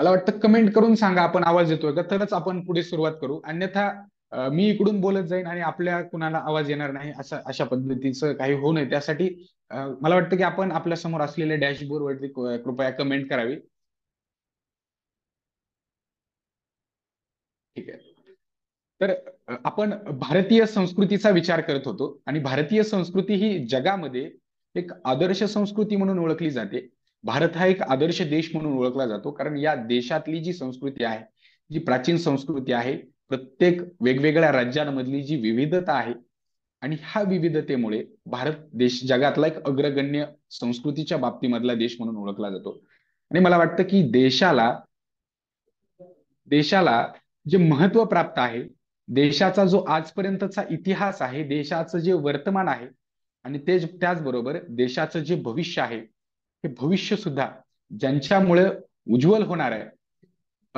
मला वाटतं कमेंट करून सांगा आपण आवाज येतोय का तरच आपण पुढे सुरुवात करू अन्यथा मी इकडून बोलत जाईन आणि आपल्या कुणाला आवाज येणार नाही असं अशा पद्धतीचं काही होऊ नये त्यासाठी मला वाटतं की आपण आपल्या समोर असलेल्या डॅशबोर्ड वरती कृपया कमेंट करावी ठीक आहे तर आपण भारतीय संस्कृतीचा विचार करत होतो आणि भारतीय संस्कृती ही जगामध्ये एक आदर्श संस्कृती म्हणून ओळखली जाते भारत हा एक आदर्श देश म्हणून ओळखला जातो कारण या देशातली जी संस्कृती आहे जी प्राचीन संस्कृती आहे प्रत्येक वेगवेगळ्या राज्यांमधली जी विविधता आहे आणि ह्या विविधतेमुळे भारत देश जगातला एक अग्रगण्य संस्कृतीच्या बाबतीमधला देश म्हणून ओळखला जातो आणि मला वाटतं की देशाला देशाला जे महत्व प्राप्त आहे देशाचा जो आजपर्यंतचा इतिहास आहे देशाचं जे वर्तमान आहे आणि तेच त्याचबरोबर देशाचं जे भविष्य आहे हे भविष्य सुद्धा ज्यांच्यामुळे उज्ज्वल होणार आहे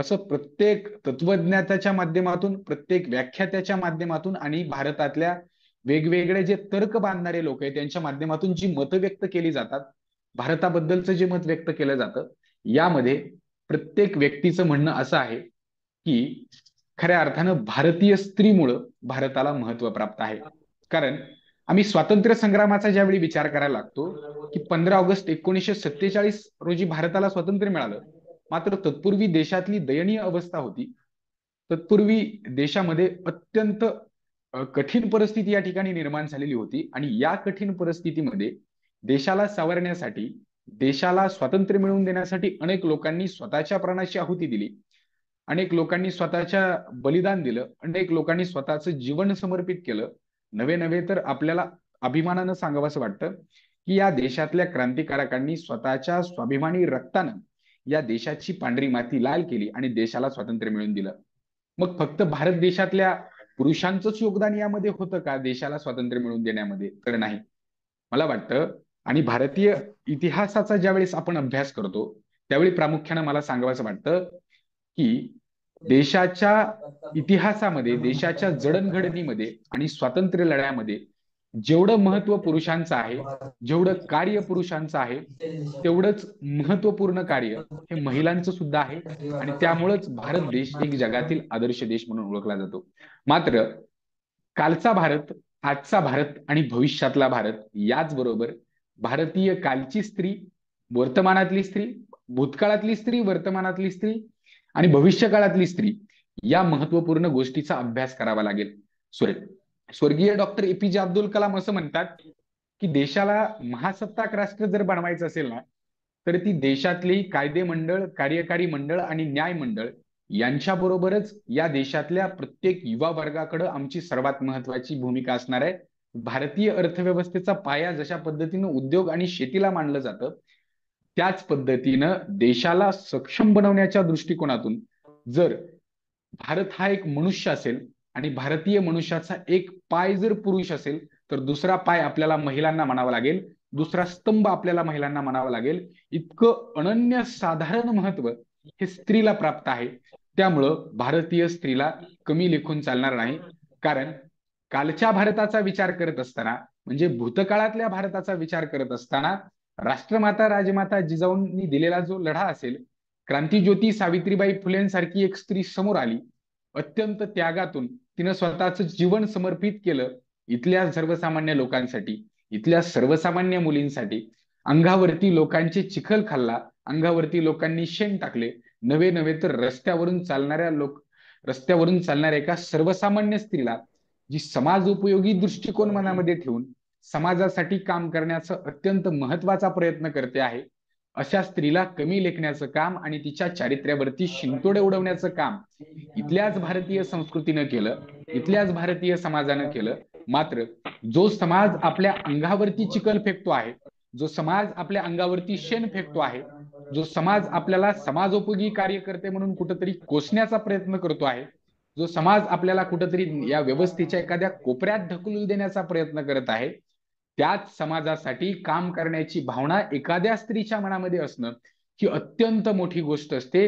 असं प्रत्येक तत्वज्ञाताच्या माध्यमातून प्रत्येक व्याख्यात्याच्या माध्यमातून आणि भारतातल्या वेगवेगळे जे तर्क बांधणारे लोक आहेत त्यांच्या माध्यमातून जी मतं व्यक्त केली जातात भारताबद्दलचं जे मत व्यक्त केलं जातं यामध्ये प्रत्येक व्यक्तीचं म्हणणं असं आहे की खऱ्या अर्थानं भारतीय स्त्रीमुळं भारताला महत्व प्राप्त आहे कारण आम्ही स्वातंत्र्य संग्रामाचा ज्यावेळी विचार करायला लागतो की पंधरा ऑगस्ट एकोणीसशे सत्तेचाळीस रोजी भारताला स्वातंत्र्य मिळालं मात्र तत्पूर्वी देशातली दयनीय अवस्था होती तत्पूर्वी देशामध्ये अत्यंत कठीण परिस्थिती या ठिकाणी निर्माण झालेली होती आणि या कठीण परिस्थितीमध्ये देशाला सावरण्यासाठी देशाला स्वातंत्र्य मिळवून देण्यासाठी अनेक लोकांनी स्वतःच्या प्राणाची आहुती दिली अनेक लोकांनी स्वतःच्या बलिदान दिलं अनेक लोकांनी स्वतःचं जीवन समर्पित केलं नवे नव्हे तर आपल्याला अभिमानानं असं वाटतं की या देशातल्या क्रांतिकारकांनी स्वतःच्या स्वाभिमानी रक्तानं या देशाची पांढरी माती लाल केली आणि देशाला स्वातंत्र्य मिळवून दिलं मग फक्त भारत देशातल्या पुरुषांचंच योगदान यामध्ये होतं का देशाला स्वातंत्र्य मिळवून देण्यामध्ये तर नाही मला वाटतं आणि भारतीय इतिहासाचा ज्यावेळेस आपण अभ्यास करतो त्यावेळी प्रामुख्यानं मला असं वाटतं की देशाच्या इतिहासामध्ये देशाच्या जडणघडणीमध्ये आणि स्वातंत्र्य लढ्यामध्ये जेवढं महत्व पुरुषांचं आहे जेवढं कार्य पुरुषांचं आहे तेवढंच महत्वपूर्ण कार्य हे महिलांचं सुद्धा आहे आणि त्यामुळेच भारत देश एक जगातील आदर्श देश म्हणून ओळखला जातो मात्र कालचा भारत आजचा भारत आणि भविष्यातला भारत याचबरोबर भारतीय कालची स्त्री वर्तमानातली स्त्री भूतकाळातली स्त्री वर्तमानातली स्त्री आणि भविष्य काळातली स्त्री या महत्वपूर्ण गोष्टीचा अभ्यास करावा लागेल सुरे स्वर्गीय डॉक्टर एपीजे अब्दुल कलाम असं म्हणतात की देशाला महासत्ताक राष्ट्र जर बनवायचं असेल ना तर ती देशातली कायदे मंडळ कार्यकारी मंडळ आणि न्याय मंडळ यांच्याबरोबरच या देशातल्या प्रत्येक युवा वर्गाकडे आमची सर्वात महत्वाची भूमिका असणार आहे भारतीय अर्थव्यवस्थेचा पाया जशा पद्धतीनं उद्योग आणि शेतीला मानलं जातं त्याच पद्धतीनं देशाला सक्षम बनवण्याच्या दृष्टिकोनातून जर भारत हा एक मनुष्य असेल आणि भारतीय मनुष्याचा एक पाय जर पुरुष असेल तर दुसरा पाय आपल्याला महिलांना म्हणावा लागेल दुसरा स्तंभ आपल्याला महिलांना म्हणावा लागेल इतकं अनन्य साधारण महत्व हे स्त्रीला प्राप्त आहे त्यामुळं भारतीय स्त्रीला कमी लेखून चालणार नाही कारण कालच्या भारताचा विचार करत असताना म्हणजे भूतकाळातल्या भारताचा विचार करत असताना राष्ट्रमाता राजमाता जिजाऊंनी दिलेला जो लढा असेल क्रांतीज्योती सावित्रीबाई फुलेंसारखी एक स्त्री समोर आली अत्यंत त्यागातून तिनं स्वतःच जीवन समर्पित केलं इथल्या सर्वसामान्य लोकांसाठी इथल्या सर्वसामान्य मुलींसाठी अंगावरती लोकांचे चिखल खाल्ला अंगावरती लोकांनी शेण टाकले नवे नवे तर रस्त्यावरून चालणाऱ्या लोक रस्त्यावरून चालणाऱ्या एका सर्वसामान्य स्त्रीला जी समाज उपयोगी दृष्टिकोन मनामध्ये ठेवून समाजासाठी काम करण्याचं अत्यंत महत्वाचा प्रयत्न करते आहे अशा स्त्रीला कमी लेखण्याचं काम आणि तिच्या चारित्र्यावरती शिंतोडे उडवण्याचं काम इथल्याच भारतीय संस्कृतीनं केलं इथल्याच भारतीय समाजानं केलं मात्र जो समाज आपल्या अंगावरती चिकल फेकतो आहे जो समाज आपल्या अंगावरती शेण फेकतो आहे जो समाज आपल्याला समाजोपयोगी कार्यकर्ते म्हणून कुठंतरी कोसण्याचा प्रयत्न करतो आहे जो समाज आपल्याला कुठंतरी या व्यवस्थेच्या एखाद्या कोपऱ्यात ढकलून देण्याचा प्रयत्न करत आहे त्याच समाजासाठी काम करण्याची भावना एखाद्या स्त्रीच्या मनामध्ये असणं ही अत्यंत मोठी गोष्ट असते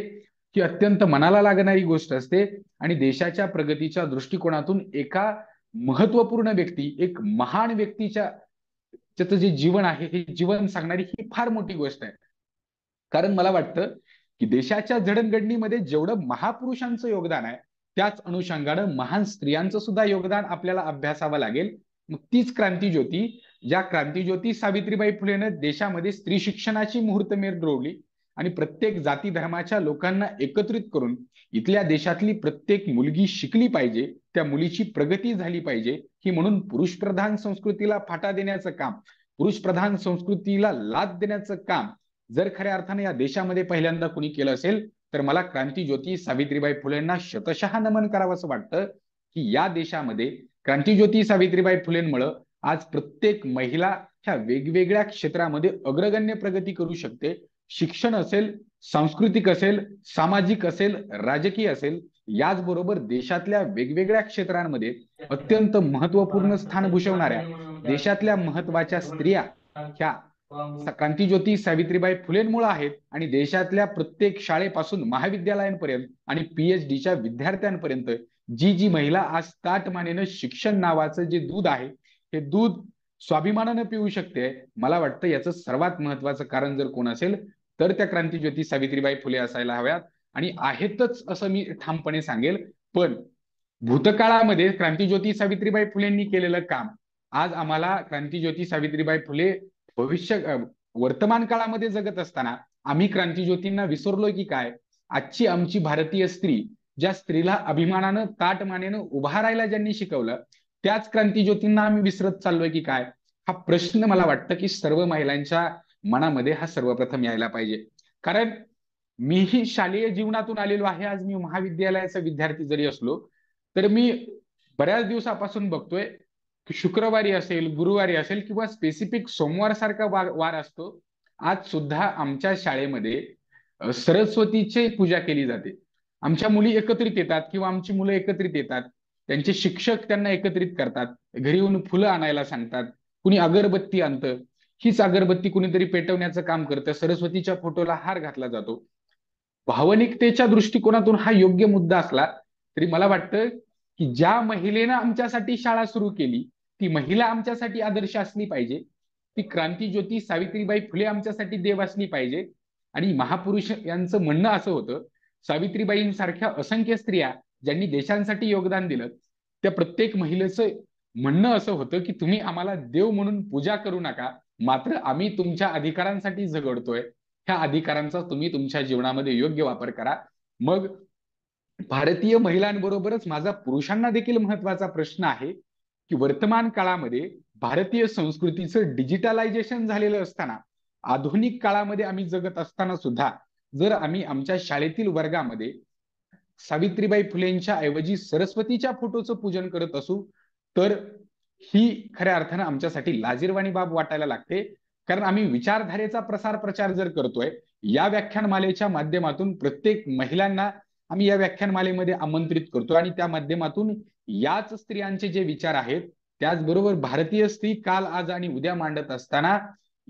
ही अत्यंत मनाला लागणारी गोष्ट असते आणि देशाच्या प्रगतीच्या दृष्टिकोनातून एका महत्वपूर्ण व्यक्ती एक महान व्यक्तीच्या त्याचं जे जीवन आहे हे जीवन सांगणारी ही फार मोठी गोष्ट आहे कारण मला वाटतं की देशाच्या जडणघडणीमध्ये जेवढं महापुरुषांचं योगदान आहे त्याच अनुषंगानं महान स्त्रियांचं सुद्धा योगदान आपल्याला अभ्यासावं लागेल मग तीच क्रांती ज्योती ज्या क्रांतीज्योती सावित्रीबाई फुलेनं देशामध्ये स्त्री शिक्षणाची मुहूर्तमेर रोवली आणि प्रत्येक जाती धर्माच्या लोकांना एकत्रित करून इथल्या देशातली प्रत्येक मुलगी शिकली पाहिजे त्या मुलीची प्रगती झाली पाहिजे ही म्हणून पुरुष प्रधान संस्कृतीला फाटा देण्याचं काम पुरुष प्रधान संस्कृतीला लाद देण्याचं काम जर खऱ्या अर्थाने या देशामध्ये पहिल्यांदा कुणी केलं असेल तर मला क्रांतीज्योती सावित्रीबाई फुलेंना शतशहा नमन करावं असं वाटतं की या देशामध्ये क्रांतीज्योती सावित्रीबाई फुलेंमुळं आज प्रत्येक महिला ह्या वेगवेगळ्या क्षेत्रामध्ये अग्रगण्य प्रगती करू शकते शिक्षण असेल सांस्कृतिक असेल सामाजिक असेल राजकीय असेल याचबरोबर देशातल्या वेगवेगळ्या क्षेत्रांमध्ये अत्यंत महत्वपूर्ण स्थान भूषवणाऱ्या देशातल्या महत्वाच्या स्त्रिया ह्या क्रांतीज्योती सावित्रीबाई फुलेंमुळे आहेत आणि देशातल्या प्रत्येक शाळेपासून महाविद्यालयांपर्यंत आणि पीएचडीच्या विद्यार्थ्यांपर्यंत जी जी महिला आज ताटमानेनं शिक्षण नावाचं जे दूध आहे हे दूध स्वाभिमानानं पिऊ शकते मला वाटतं याचं सर्वात महत्वाचं कारण जर कोण असेल तर त्या क्रांतीज्योती सावित्रीबाई फुले असायला हव्यात आणि आहेतच असं मी ठामपणे सांगेल पण भूतकाळामध्ये क्रांतीज्योती सावित्रीबाई फुलेंनी केलेलं काम आज आम्हाला क्रांतीज्योती सावित्रीबाई फुले भविष्य वर्तमान काळामध्ये जगत असताना आम्ही क्रांतीज्योतींना विसरलो की काय आजची आमची भारतीय स्त्री ज्या स्त्रीला अभिमानानं ताट मानेनं उभा राहायला ज्यांनी शिकवलं त्याच क्रांतीज्योतींना आम्ही विसरत चाललोय की काय हा प्रश्न मला वाटतं की सर्व महिलांच्या मनामध्ये हा सर्वप्रथम यायला पाहिजे कारण मीही शालेय जीवनातून आलेलो आहे आज मी महाविद्यालयाचा विद्यार्थी जरी असलो तर मी बऱ्याच दिवसापासून बघतोय की शुक्रवारी असेल गुरुवारी असेल किंवा स्पेसिफिक सोमवार सारखा वार वार असतो आज सुद्धा आमच्या शाळेमध्ये सरस्वतीची पूजा केली जाते आमच्या मुली एकत्रित येतात किंवा आमची मुलं एकत्रित येतात त्यांचे शिक्षक त्यांना एकत्रित करतात घरी येऊन फुलं आणायला सांगतात कुणी अगरबत्ती आणतं हीच अगरबत्ती कुणीतरी पेटवण्याचं काम करतं सरस्वतीच्या फोटोला हार घातला जातो भावनिकतेच्या दृष्टिकोनातून हा योग्य मुद्दा असला तरी मला वाटतं की ज्या महिलेनं आमच्यासाठी शाळा सुरू केली ती महिला आमच्यासाठी आदर्श असली पाहिजे ती क्रांती ज्योती सावित्रीबाई फुले आमच्यासाठी देव असली पाहिजे आणि महापुरुष यांचं म्हणणं असं होतं सावित्रीबाईंसारख्या असंख्य स्त्रिया ज्यांनी देशांसाठी योगदान दिलं त्या प्रत्येक महिलेचं म्हणणं असं होतं की तुम्ही आम्हाला देव म्हणून पूजा करू नका मात्र आम्ही तुमच्या अधिकारांसाठी झगडतोय ह्या अधिकारांचा तुम्ही तुमच्या जीवनामध्ये योग्य वापर करा मग भारतीय महिलांबरोबरच माझा पुरुषांना देखील महत्वाचा प्रश्न आहे की वर्तमान काळामध्ये भारतीय संस्कृतीचं डिजिटलायझेशन झालेलं असताना आधुनिक काळामध्ये आम्ही जगत असताना सुद्धा जर आम्ही आमच्या शाळेतील वर्गामध्ये सावित्रीबाई फुलेंच्या ऐवजी सरस्वतीच्या फोटोचं पूजन करत असू तर ही खऱ्या अर्थानं आमच्यासाठी लाजीरवाणी बाब वाटायला लागते कारण आम्ही विचारधारेचा प्रसार प्रचार जर करतोय या व्याख्यानमालेच्या माध्यमातून प्रत्येक महिलांना आम्ही या व्याख्यानमालेमध्ये आमंत्रित करतो आणि त्या माध्यमातून याच स्त्रियांचे जे विचार आहेत त्याचबरोबर भारतीय स्त्री काल आज आणि उद्या मांडत असताना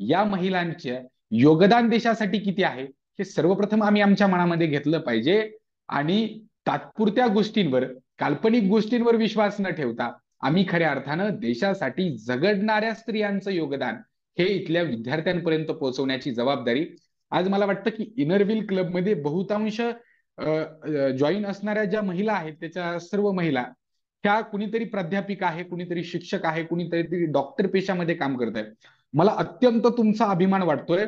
या महिलांचे योगदान देशासाठी किती आहे हे सर्वप्रथम आम्ही आमच्या मनामध्ये घेतलं पाहिजे आणि तात्पुरत्या गोष्टींवर काल्पनिक गोष्टींवर विश्वास न ठेवता आम्ही खऱ्या अर्थानं देशासाठी झगडणाऱ्या स्त्रियांचं योगदान हे इथल्या विद्यार्थ्यांपर्यंत पोहोचवण्याची जबाबदारी आज मला वाटतं की इनरविल क्लबमध्ये बहुतांश जॉईन असणाऱ्या ज्या महिला आहेत त्याच्या सर्व महिला त्या कुणीतरी प्राध्यापिका आहे कुणीतरी शिक्षक आहे कुणीतरी डॉक्टर पेशामध्ये काम करत आहेत मला अत्यंत तुमचा अभिमान वाटतोय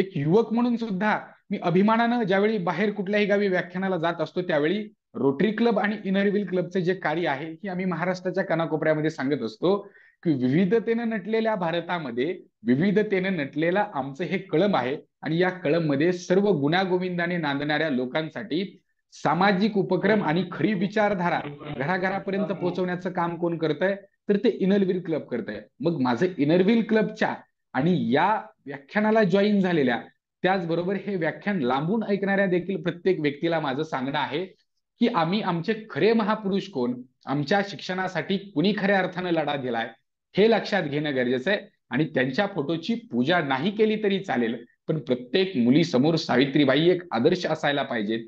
एक युवक म्हणून सुद्धा मी अभिमानानं ज्यावेळी बाहेर कुठल्याही गावी व्याख्यानाला जात असतो त्यावेळी रोटरी क्लब आणि इनरव्हील क्लबचे जे कार्य आहे हे आम्ही महाराष्ट्राच्या कानाकोपऱ्यामध्ये सांगत असतो की विविधतेनं नटलेल्या भारतामध्ये विविधतेनं नटलेला आमचं हे कळम आहे आणि या कळम मध्ये सर्व गुणागोविंदाने नांदणाऱ्या लोकांसाठी सामाजिक उपक्रम आणि खरी विचारधारा घराघरापर्यंत पोहोचवण्याचं काम कोण करत आहे तर ते इनरविल क्लब करत आहे मग माझं इनरविल क्लबच्या आणि या व्याख्यानाला जॉईन झालेल्या त्याचबरोबर हे व्याख्यान लांबून ऐकणाऱ्या देखील प्रत्येक व्यक्तीला माझं सांगणं आहे की आम्ही आमचे खरे महापुरुष कोण आमच्या शिक्षणासाठी कुणी खऱ्या अर्थानं लढा दिलाय हे लक्षात घेणं गरजेचं आहे आणि त्यांच्या फोटोची पूजा नाही केली तरी चालेल पण प्रत्येक मुलीसमोर सावित्रीबाई एक आदर्श असायला पाहिजेत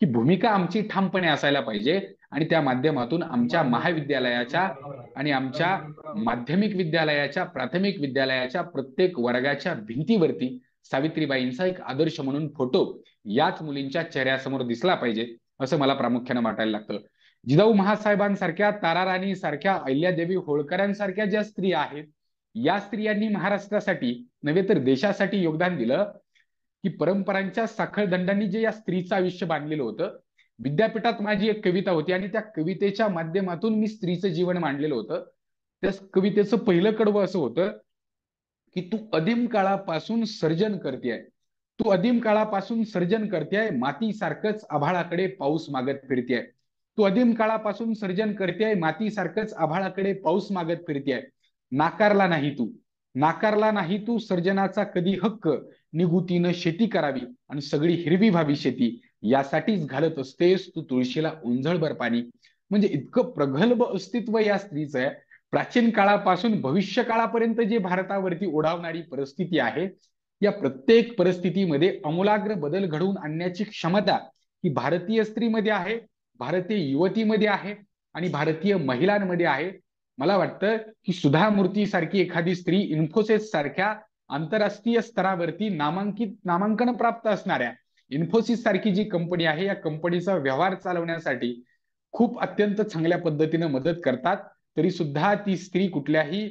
की भूमिका आमची ठामपणे असायला पाहिजे आणि त्या माध्यमातून आमच्या महाविद्यालयाच्या आणि आमच्या माध्यमिक विद्यालयाच्या प्राथमिक विद्यालयाच्या प्रत्येक वर्गाच्या भिंतीवरती सावित्रीबाईंचा एक आदर्श म्हणून फोटो याच मुलींच्या चेहऱ्यासमोर दिसला पाहिजे असं मला प्रामुख्यानं वाटायला लागतं जिजाऊ महासाहेबांसारख्या ताराराणी सारख्या अहिल्यादेवी होळकरांसारख्या ज्या स्त्री आहेत या स्त्रियांनी महाराष्ट्रासाठी नव्हे तर देशासाठी योगदान दिलं की परंपरांच्या साखळदंडांनी जे या स्त्रीचं आयुष्य बांधलेलं होतं विद्यापीठात माझी एक कविता होती आणि त्या कवितेच्या माध्यमातून मी स्त्रीचं जीवन मांडलेलं होतं त्या कवितेचं पहिलं कडवं असं होतं की तू अधिम काळापासून सर्जन करते आहे तू अधिम काळापासून सर्जन करते आहे मातीसारखंच आभाळाकडे पाऊस मागत फिरते आहे तू अधिम काळापासून सर्जन करते आहे मातीसारखंच आभाळाकडे पाऊस मागत फिरते आहे नाकारला नाही तू नाकारला नाही तू सर्जनाचा कधी हक्क निगुतीनं शेती करावी आणि सगळी हिरवी भावी शेती यासाठीच घालत असतेस तू तुळशीला उंजळभर पाणी म्हणजे इतकं प्रगल्भ अस्तित्व या स्त्रीचं आहे प्राचीन काळापासून भविष्य काळापर्यंत जे भारतावरती ओढावणारी परिस्थिती आहे या प्रत्येक परिस्थितीमध्ये अमूलाग्र बदल घडवून आणण्याची क्षमता ही भारतीय स्त्रीमध्ये आहे भारतीय युवतीमध्ये आहे आणि भारतीय महिलांमध्ये आहे मला वाटतं की सुधा मूर्ती सारखी एखादी स्त्री इन्फोसिस सारख्या आंतरराष्ट्रीय स्तरावरती नामांकित नामांकन प्राप्त असणाऱ्या इन्फोसिस सारखी जी कंपनी आहे या कंपनीचा व्यवहार चालवण्यासाठी खूप अत्यंत चांगल्या पद्धतीनं मदत करतात तरी सुद्धा ती स्त्री कुठल्याही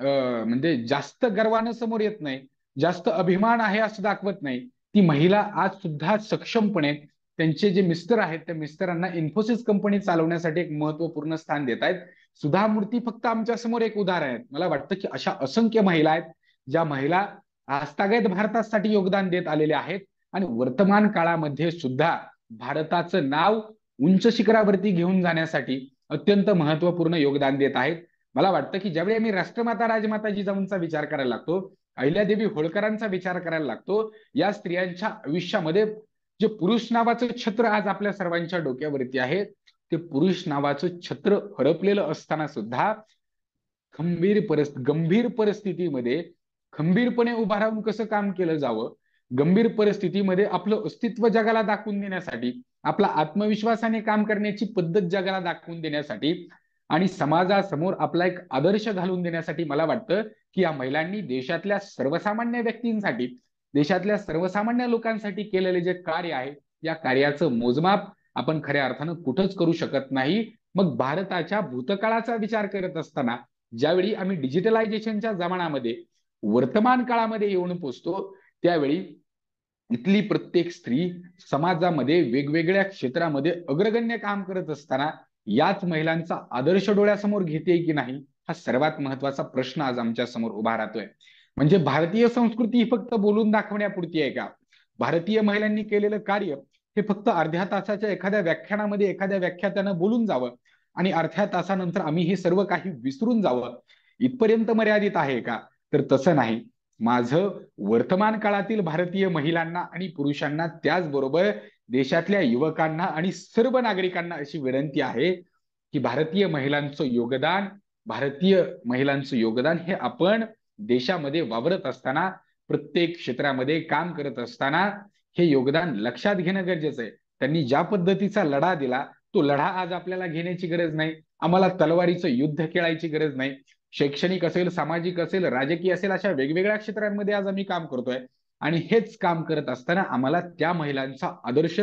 म्हणजे जास्त गर्वानं समोर येत नाही जास्त अभिमान आहे असं दाखवत नाही ती महिला आज सुद्धा सक्षमपणे त्यांचे जे मिस्टर आहेत त्या मिस्टरांना इन्फोसिस कंपनी चालवण्यासाठी एक महत्वपूर्ण स्थान देत आहेत सुधा मूर्ती फक्त आमच्या समोर एक उदाहरण आहेत मला वाटतं की अशा असंख्य महिला आहेत ज्या महिला आजतागायत भारतासाठी योगदान देत आलेल्या आहेत आणि वर्तमान काळामध्ये सुद्धा भारताचं नाव उंच शिखरावरती घेऊन जाण्यासाठी अत्यंत महत्वपूर्ण योगदान देत आहेत मला वाटतं की ज्यावेळी आम्ही राष्ट्रमाता राजमाता जिजाऊंचा विचार करायला लागतो अहिल्यादेवी होळकरांचा विचार करायला लागतो या स्त्रियांच्या आयुष्यामध्ये जे पुरुष नावाचं छत्र आज आपल्या सर्वांच्या डोक्यावरती आहे ते पुरुष नावाचं छत्र हरपलेलं असताना सुद्धा खंबीर परिस्थ गंभीर परिस्थितीमध्ये खंबीरपणे उभा राहून कसं काम केलं जावं गंभीर परिस्थितीमध्ये आपलं अस्तित्व जगाला दाखवून देण्यासाठी आपला आत्मविश्वासाने काम करण्याची पद्धत जगाला दाखवून देण्यासाठी आणि समाजासमोर आपला एक आदर्श घालून देण्यासाठी मला वाटतं की या महिलांनी देशातल्या सर्वसामान्य व्यक्तींसाठी देशातल्या सर्वसामान्य लोकांसाठी केलेले जे कार्य आहे या कार्याचं मोजमाप आपण खऱ्या अर्थानं कुठंच करू शकत नाही मग भारताच्या भूतकाळाचा विचार करत असताना ज्यावेळी आम्ही डिजिटलायझेशनच्या जमान्यामध्ये वर्तमान काळामध्ये येऊन पोचतो त्यावेळी इथली प्रत्येक स्त्री समाजामध्ये वेगवेगळ्या क्षेत्रामध्ये अग्रगण्य काम करत असताना याच महिलांचा आदर्श डोळ्यासमोर घेते की नाही हा सर्वात महत्वाचा प्रश्न आज आमच्या समोर उभा राहतोय म्हणजे भारतीय संस्कृती ही फक्त बोलून दाखवण्यापुरती आहे का भारतीय महिलांनी केलेलं कार्य हे फक्त अर्ध्या तासाच्या एखाद्या व्याख्यानामध्ये एखाद्या व्याख्यात्यानं बोलून जावं आणि अर्ध्या तासानंतर आम्ही हे सर्व काही विसरून जावं इथपर्यंत मर्यादित आहे का तर तसं नाही माझं वर्तमान काळातील भारतीय महिलांना आणि पुरुषांना त्याचबरोबर देशातल्या युवकांना आणि सर्व नागरिकांना अशी विनंती आहे की भारतीय महिलांचं योगदान भारतीय महिलांचं योगदान हे आपण देशामध्ये वावरत असताना प्रत्येक क्षेत्रामध्ये काम करत असताना हे योगदान लक्षात घेणं गरजेचं आहे त्यांनी ज्या पद्धतीचा लढा दिला तो लढा आज आपल्याला घेण्याची गरज नाही आम्हाला तलवारीचं युद्ध खेळायची गरज नाही शैक्षणिक असेल सामाजिक असेल राजकीय असेल अशा वेगवेगळ्या क्षेत्रांमध्ये आज आम्ही काम करतोय आणि हेच काम करत असताना आम्हाला त्या महिलांचा आदर्श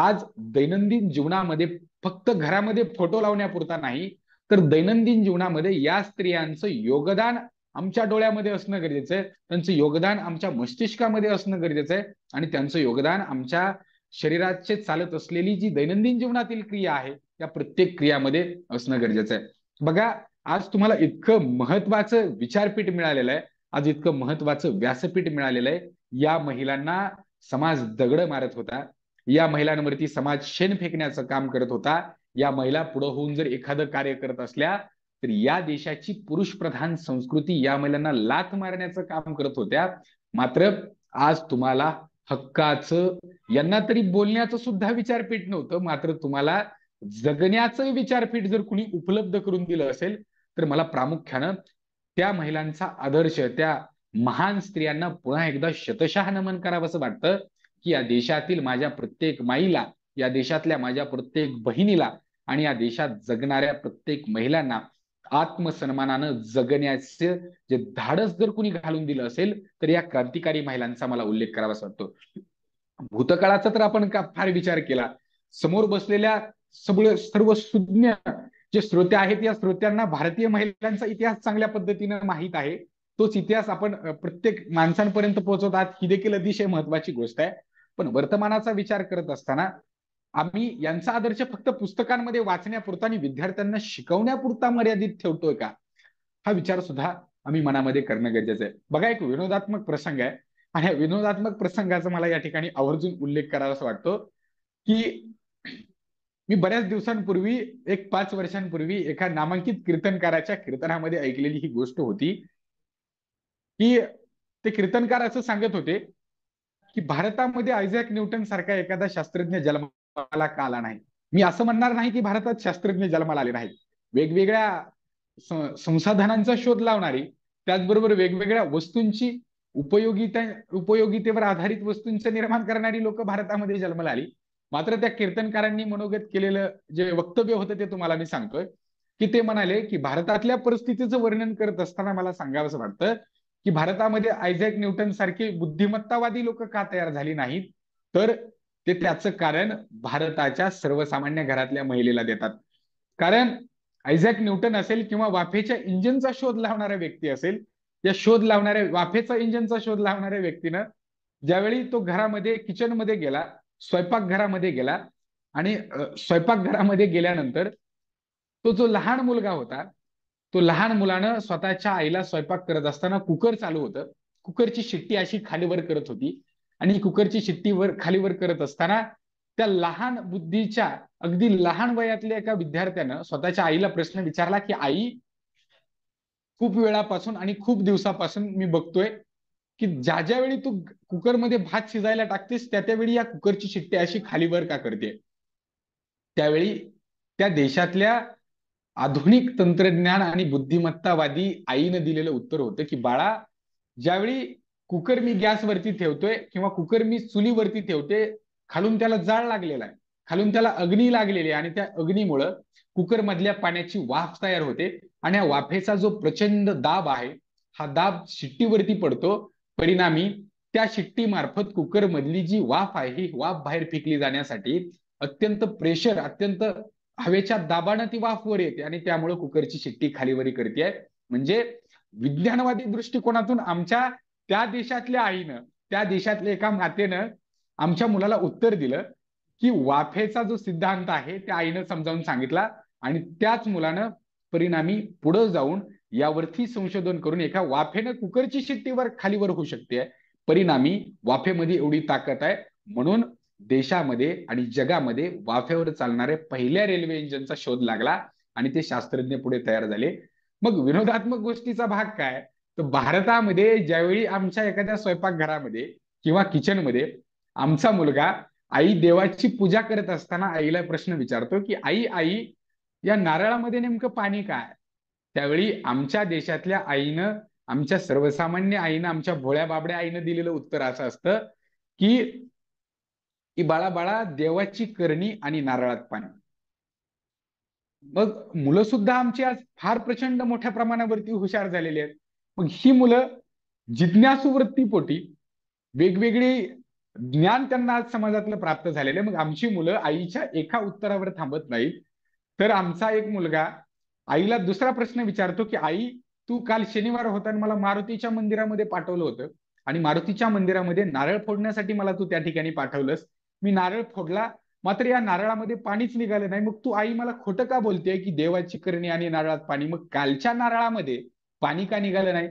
आज दैनंदिन जीवनामध्ये फक्त घरामध्ये फोटो लावण्यापुरता नाही तर दैनंदिन जीवनामध्ये या स्त्रियांचं योगदान आमच्या डोळ्यामध्ये असणं गरजेचं आहे त्यांचं योगदान आमच्या मस्तिष्कामध्ये असणं गरजेचं आहे आणि त्यांचं योगदान आमच्या शरीराचे चालत असलेली जी दैनंदिन जीवनातील क्रिया आहे त्या प्रत्येक क्रियामध्ये असणं गरजेचं आहे बघा आज तुम्हाला इतकं महत्वाचं विचारपीठ मिळालेलं आहे आज इतकं महत्वाचं व्यासपीठ मिळालेलं आहे या महिलांना समाज दगड मारत होता या महिलांवरती समाज शेण फेकण्याचं काम करत होता या महिला पुढे होऊन जर एखादं कार्य करत असल्या तर या देशाची पुरुष प्रधान संस्कृती या महिलांना लाथ मारण्याचं काम करत होत्या मात्र आज तुम्हाला हक्काचं यांना तरी बोलण्याचं सुद्धा विचारपीठ नव्हतं मात्र तुम्हाला जगण्याचं विचारपीठ जर कुणी उपलब्ध करून दिलं असेल तर मला प्रामुख्यानं त्या महिलांचा आदर्श त्या महान स्त्रियांना पुन्हा एकदा शतशः नमन करावं असं वाटतं की या देशातील माझ्या प्रत्येक माईला या देशातल्या माझ्या प्रत्येक बहिणीला आणि या देशात जगणाऱ्या प्रत्येक महिलांना आत्मसन्मानानं जगण्याचं जे धाडस जर कुणी घालून दिलं असेल तर या क्रांतिकारी महिलांचा मला उल्लेख करावा वाटतो भूतकाळाचा तर आपण का फार विचार केला समोर बसलेल्या सगळं सर्व सुज्ञ जे श्रोत्या आहेत या श्रोत्यांना भारतीय महिलांचा इतिहास चांगल्या पद्धतीनं माहीत आहे तोच इतिहास आपण प्रत्येक माणसांपर्यंत पोहोचवत आहात ही देखील अतिशय महत्वाची गोष्ट आहे पण वर्तमानाचा विचार करत असताना आम्ही यांचा आदर्श फक्त पुस्तकांमध्ये वाचण्यापुरता आणि विद्यार्थ्यांना शिकवण्यापुरता मर्यादित ठेवतोय का हा विचार सुद्धा आम्ही मनामध्ये करणं गरजेचं आहे बघा एक विनोदात्मक प्रसंग आहे आणि विनोदात्मक प्रसंगाचा मला या ठिकाणी आवर्जून उल्लेख करावासा वाटतो की मी बऱ्याच दिवसांपूर्वी एक पाच वर्षांपूर्वी एका नामांकित कीर्तनकाराच्या कीर्तनामध्ये ऐकलेली ही गोष्ट होती की ते कीर्तनकार असं सांगत होते की भारतामध्ये आयझॅक न्यूटन सारखा एखादा शास्त्रज्ञ जन्माला का आला नाही मी असं म्हणणार नाही की भारतात शास्त्रज्ञ जन्माला आले नाहीत वेगवेगळ्या संसाधनांचा शोध लावणारी त्याचबरोबर वेगवेगळ्या वस्तूंची उपयोगिता उपयोगितेवर आधारित वस्तूंचं निर्माण करणारी लोक भारतामध्ये जन्माला आली मात्र त्या कीर्तनकारांनी मनोगत केलेलं जे वक्तव्य होतं ते तुम्हाला मी सांगतोय की ते म्हणाले की भारतातल्या परिस्थितीचं वर्णन करत असताना मला असं वाटतं की भारतामध्ये आयझॅक न्यूटन सारखी बुद्धिमत्तावादी लोक का तयार झाली नाहीत तर ते त्याचं कारण भारताच्या सर्वसामान्य घरातल्या महिलेला देतात कारण आयझॅक न्यूटन असेल किंवा वाफेच्या इंजिनचा शोध लावणारा व्यक्ती असेल या शोध लावणाऱ्या वाफेचा इंजिनचा शोध लावणाऱ्या व्यक्तीनं ज्यावेळी तो घरामध्ये किचनमध्ये गेला स्वयंपाकघरामध्ये गेला आणि स्वयंपाकघरामध्ये गेल्यानंतर तो जो लहान मुलगा होता तो लहान मुलानं स्वतःच्या आईला स्वयंपाक करत असताना कुकर चालू होतं कुकरची शिट्टी अशी खालीवर करत होती आणि कुकरची शिट्टी वर खालीवर करत असताना त्या लहान बुद्धीच्या अगदी लहान वयातल्या एका विद्यार्थ्यानं स्वतःच्या आईला प्रश्न विचारला की आई खूप वेळापासून आणि खूप दिवसापासून मी बघतोय की ज्या ज्या वेळी तू कुकरमध्ये भात शिजायला टाकतेस त्या त्यावेळी या कुकरची शिट्टी अशी खालीवर का करते त्यावेळी त्या देशातल्या आधुनिक तंत्रज्ञान आणि बुद्धिमत्तावादी आईनं दिलेलं उत्तर होतं की बाळा ज्यावेळी कुकर मी गॅसवरती ठेवतोय किंवा कुकर मी चुलीवरती ठेवते खालून त्याला जाळ लागलेला आहे खालून त्याला अग्नी लागलेली आहे आणि त्या अग्नीमुळं मधल्या पाण्याची वाफ तयार होते आणि या वाफेचा जो प्रचंड दाब आहे हा दाब शिट्टीवरती पडतो परिणामी त्या शिट्टी कुकर कुकरमधली जी वाफ आहे ही वाफ बाहेर फेकली जाण्यासाठी अत्यंत प्रेशर अत्यंत हवेच्या दाबानं ती वाफ वर येते आणि त्यामुळे कुकरची शिट्टी खालीवरी करते म्हणजे विज्ञानवादी दृष्टिकोनातून आमच्या त्या देशातल्या आईनं त्या देशातल्या एका मातेनं आमच्या मुलाला उत्तर दिलं की वाफेचा जो सिद्धांत आहे त्या आईनं समजावून सांगितला आणि त्याच मुलानं परिणामी पुढे जाऊन यावरती संशोधन करून एका वाफेनं कुकरची शिट्टीवर खालीवर होऊ शकते परिणामी वाफेमध्ये एवढी ताकद आहे म्हणून देशामध्ये आणि जगामध्ये वाफेवर चालणारे पहिल्या रेल्वे इंजिनचा शोध लागला आणि ते शास्त्रज्ञ पुढे तयार झाले मग विनोदात्मक गोष्टीचा भाग काय तर भारतामध्ये ज्यावेळी आमच्या एखाद्या स्वयंपाकघरामध्ये किंवा किचनमध्ये आमचा मुलगा आई देवाची पूजा करत असताना आईला प्रश्न विचारतो की आई आई या नारळामध्ये नेमकं पाणी काय त्यावेळी आमच्या देशातल्या आईनं आमच्या सर्वसामान्य आईनं आमच्या भोळ्या बाबड्या आईनं दिलेलं उत्तर असं असतं की बाळा बाळा देवाची करणी आणि नारळात पाणी मग मुलं सुद्धा आमची आज फार प्रचंड मोठ्या प्रमाणावरती हुशार झालेली आहेत मग ही मुलं जिज्ञासू वृत्तीपोटी वेगवेगळी ज्ञान त्यांना आज समाजातलं प्राप्त झालेलं मग आमची मुलं आईच्या एका उत्तरावर थांबत नाहीत तर आमचा एक मुलगा आईला दुसरा प्रश्न विचारतो की आई तू काल शनिवार होता आणि मला मारुतीच्या मंदिरामध्ये पाठवलं होतं आणि मारुतीच्या मंदिरामध्ये नारळ फोडण्यासाठी मला तू त्या ठिकाणी पाठवलंस मी नारळ फोडला मात्र या नारळामध्ये पाणीच निघालं नाही मग तू आई मला खोटं का बोलतेय की देवाची करणी आणि नारळात पाणी मग कालच्या नारळामध्ये पाणी का निघालं नाही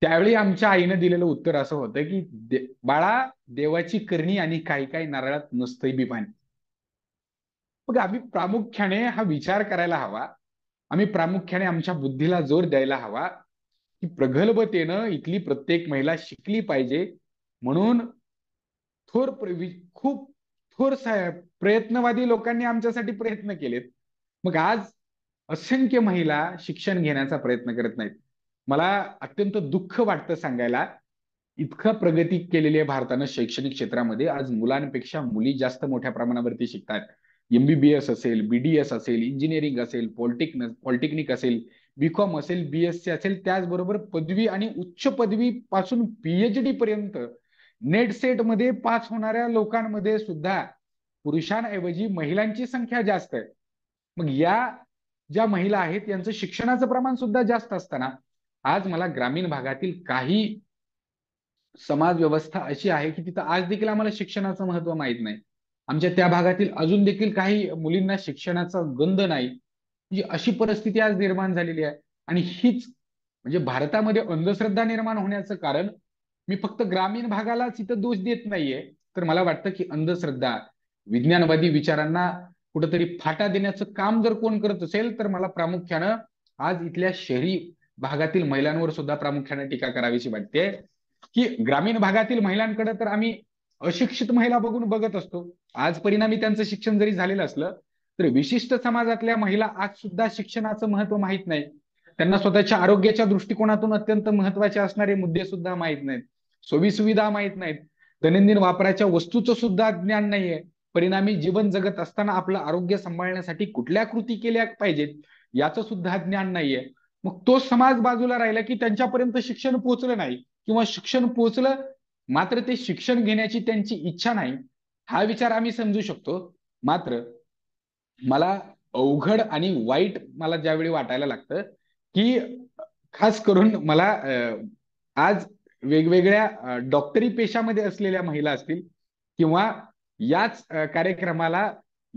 त्यावेळी आमच्या आईनं दिलेलं उत्तर असं होतं की दे, बाळा देवाची करणी आणि काही काही नारळात नसतंय बी पाणी मग आम्ही प्रामुख्याने हा विचार करायला हवा आम्ही प्रामुख्याने आमच्या बुद्धीला जोर द्यायला हवा की प्रगल्भतेनं इथली प्रत्येक महिला शिकली पाहिजे म्हणून थोर खूप थोर प्रयत्नवादी लोकांनी आमच्यासाठी प्रयत्न केलेत मग आज असंख्य महिला शिक्षण घेण्याचा प्रयत्न करत नाहीत मला अत्यंत दुःख वाटतं सांगायला इतकं प्रगती केलेली आहे भारतानं शैक्षणिक क्षेत्रामध्ये आज मुलांपेक्षा मुली जास्त मोठ्या प्रमाणावरती शिकतात एस असेल बीडीएस असेल इंजिनिअरिंग असेल पॉलिटेक्निक पॉलिटेक्निक असेल बी कॉम असेल बीएससी असेल त्याचबरोबर पदवी आणि उच्च पदवी पासून पीएचडी पर्यंत नेट सेट मध्ये पास होणाऱ्या लोकांमध्ये सुद्धा पुरुषांऐवजी महिलांची संख्या जास्त आहे मग या ज्या महिला आहेत यांचं शिक्षणाचं प्रमाण सुद्धा जास्त असताना आज मला ग्रामीण भागातील काही समाज व्यवस्था अशी आहे की तिथं आज देखील आम्हाला शिक्षणाचं महत्व माहीत नाही आमच्या त्या भागातील अजून देखील काही मुलींना शिक्षणाचा गंध नाही अशी परिस्थिती आज निर्माण झालेली आहे आणि हीच म्हणजे भारतामध्ये अंधश्रद्धा निर्माण होण्याचं कारण मी फक्त ग्रामीण भागालाच इथं दोष देत नाहीये तर मला वाटतं की अंधश्रद्धा विज्ञानवादी विचारांना कुठंतरी फाटा देण्याचं काम जर कोण करत असेल तर मला प्रामुख्यानं आज इथल्या शहरी भागातील महिलांवर सुद्धा प्रामुख्याने टीका करावीशी वाटते की ग्रामीण भागातील महिलांकडे तर आम्ही अशिक्षित महिला बघून बघत असतो आज परिणामी त्यांचं शिक्षण जरी झालेलं असलं तरी विशिष्ट समाजातल्या महिला आज सुद्धा शिक्षणाचं महत्व माहीत नाही त्यांना स्वतःच्या आरोग्याच्या दृष्टिकोनातून अत्यंत महत्वाचे असणारे मुद्दे सुद्धा माहीत नाहीत सोयी सुविधा माहीत नाहीत दैनंदिन वापराच्या वस्तूचं सुद्धा ज्ञान नाहीये परिणामी जीवन जगत असताना आपलं आरोग्य सांभाळण्यासाठी कुठल्या कृती केल्या पाहिजेत याचं सुद्धा ज्ञान नाहीये मग तो समाज बाजूला राहिला की त्यांच्यापर्यंत शिक्षण पोहोचलं नाही किंवा शिक्षण पोहोचलं मात्र ते शिक्षण घेण्याची त्यांची इच्छा नाही हा विचार आम्ही समजू शकतो मात्र मला अवघड आणि वाईट मला ज्यावेळी वाटायला लागतं की खास करून मला आज वेगवेगळ्या डॉक्टरी पेशामध्ये असलेल्या महिला असतील किंवा याच कार्यक्रमाला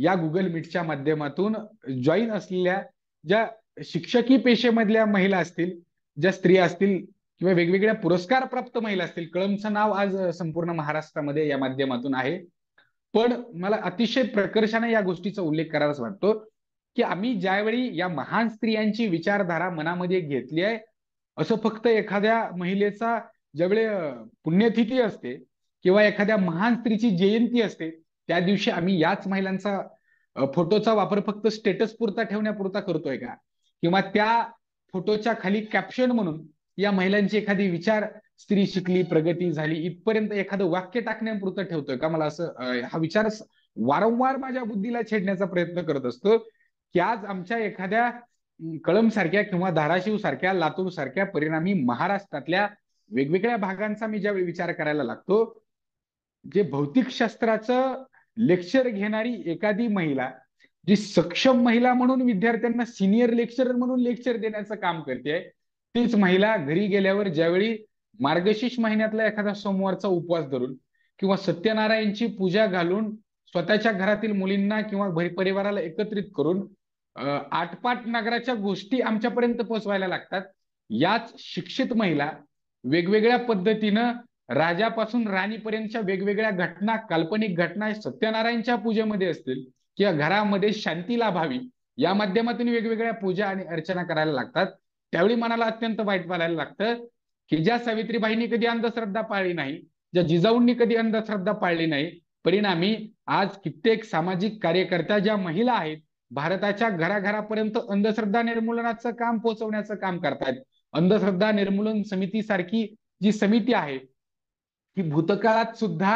या गुगल मीटच्या माध्यमातून जॉईन असलेल्या ज्या शिक्षकी पेशेमधल्या महिला असतील ज्या स्त्रिया असतील किंवा वेगवेगळ्या पुरस्कार प्राप्त महिला असतील कळमचं नाव आज संपूर्ण महाराष्ट्रामध्ये या माध्यमातून आहे पण मला अतिशय प्रकर्षाने या गोष्टीचा उल्लेख करावाच वाटतो की आम्ही ज्यावेळी या महान स्त्रियांची विचारधारा मनामध्ये घेतली आहे असं फक्त एखाद्या महिलेचा ज्यावेळी पुण्यतिथी असते किंवा एखाद्या महान स्त्रीची जयंती असते त्या दिवशी आम्ही याच महिलांचा फोटोचा वापर फक्त स्टेटस पुरता ठेवण्यापुरता करतोय का किंवा त्या फोटोच्या खाली कॅप्शन म्हणून या महिलांची एखादी विचार स्त्री शिकली प्रगती झाली इथपर्यंत एखादं वाक्य टाकण्यापुरतं ठेवतोय का मला असं हा विचार वारंवार माझ्या बुद्धीला छेडण्याचा प्रयत्न करत असतो की आज आमच्या एखाद्या कळम सारख्या किंवा धाराशिव सारख्या लातूर सारख्या परिणामी महाराष्ट्रातल्या वेगवेगळ्या भागांचा मी ज्यावेळी विचार करायला लागतो जे भौतिकशास्त्राचं लेक्चर घेणारी एखादी महिला जी सक्षम महिला म्हणून विद्यार्थ्यांना सिनियर लेक्चरर म्हणून लेक्चर देण्याचं काम करते तीच महिला घरी गेल्यावर ज्यावेळी मार्गशीर्ष महिन्यातला एखादा सोमवारचा उपवास धरून किंवा सत्यनारायणची पूजा घालून स्वतःच्या घरातील मुलींना किंवा परिवाराला एकत्रित करून आठपाठ नगराच्या गोष्टी आमच्यापर्यंत पोहोचवायला लागतात याच शिक्षित महिला वेगवेगळ्या पद्धतीनं राजापासून राणीपर्यंतच्या वेगवेगळ्या घटना काल्पनिक घटना सत्यनारायणच्या पूजेमध्ये असतील किंवा घरामध्ये शांती लाभावी या माध्यमातून वेगवेगळ्या पूजा आणि अर्चना करायला लागतात त्यावेळी मनाला अत्यंत वाईट वाटायला लागतं की ज्या सावित्रीबाईंनी कधी अंधश्रद्धा पाळली नाही ज्या जिजाऊंनी कधी अंधश्रद्धा पाळली नाही परिणामी आज कित्येक सामाजिक कार्यकर्त्या ज्या महिला आहेत भारताच्या घराघरापर्यंत अंधश्रद्धा निर्मूलनाचं काम पोहोचवण्याचं काम करतायत अंधश्रद्धा निर्मूलन समिती सारखी जी समिती आहे ती भूतकाळात सुद्धा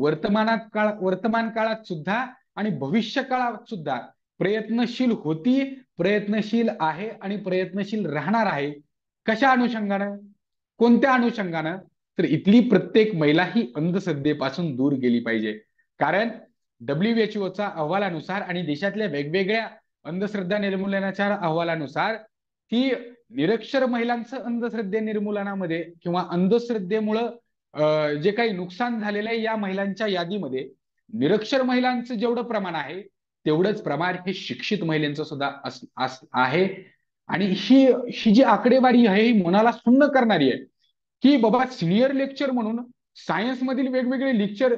वर्तमानात काळ वर्तमान काळात सुद्धा आणि भविष्य काळात सुद्धा प्रयत्नशील होती प्रयत्नशील आहे आणि प्रयत्नशील राहणार आहे कशा अनुषंगानं कोणत्या अनुषंगानं तर इथली प्रत्येक महिला ही अंधश्रद्धेपासून दूर गेली पाहिजे कारण डब्ल्यू एच चा अहवालानुसार आणि देशातल्या वेगवेगळ्या अंधश्रद्धा निर्मूलनाच्या अहवालानुसार की निरक्षर महिलांचं अंधश्रद्धे निर्मूलनामध्ये किंवा अंधश्रद्धेमुळं जे काही नुकसान झालेलं आहे या महिलांच्या यादीमध्ये निरक्षर महिलांचं जेवढं प्रमाण आहे तेवढंच प्रमाण हे शिक्षित महिलांचं सुद्धा आहे आणि ही ही जी आकडेवारी आहे ही मनाला सुन्न करणारी आहे की बाबा सिनियर लेक्चर म्हणून सायन्स मधील वेगवेगळे लेक्चर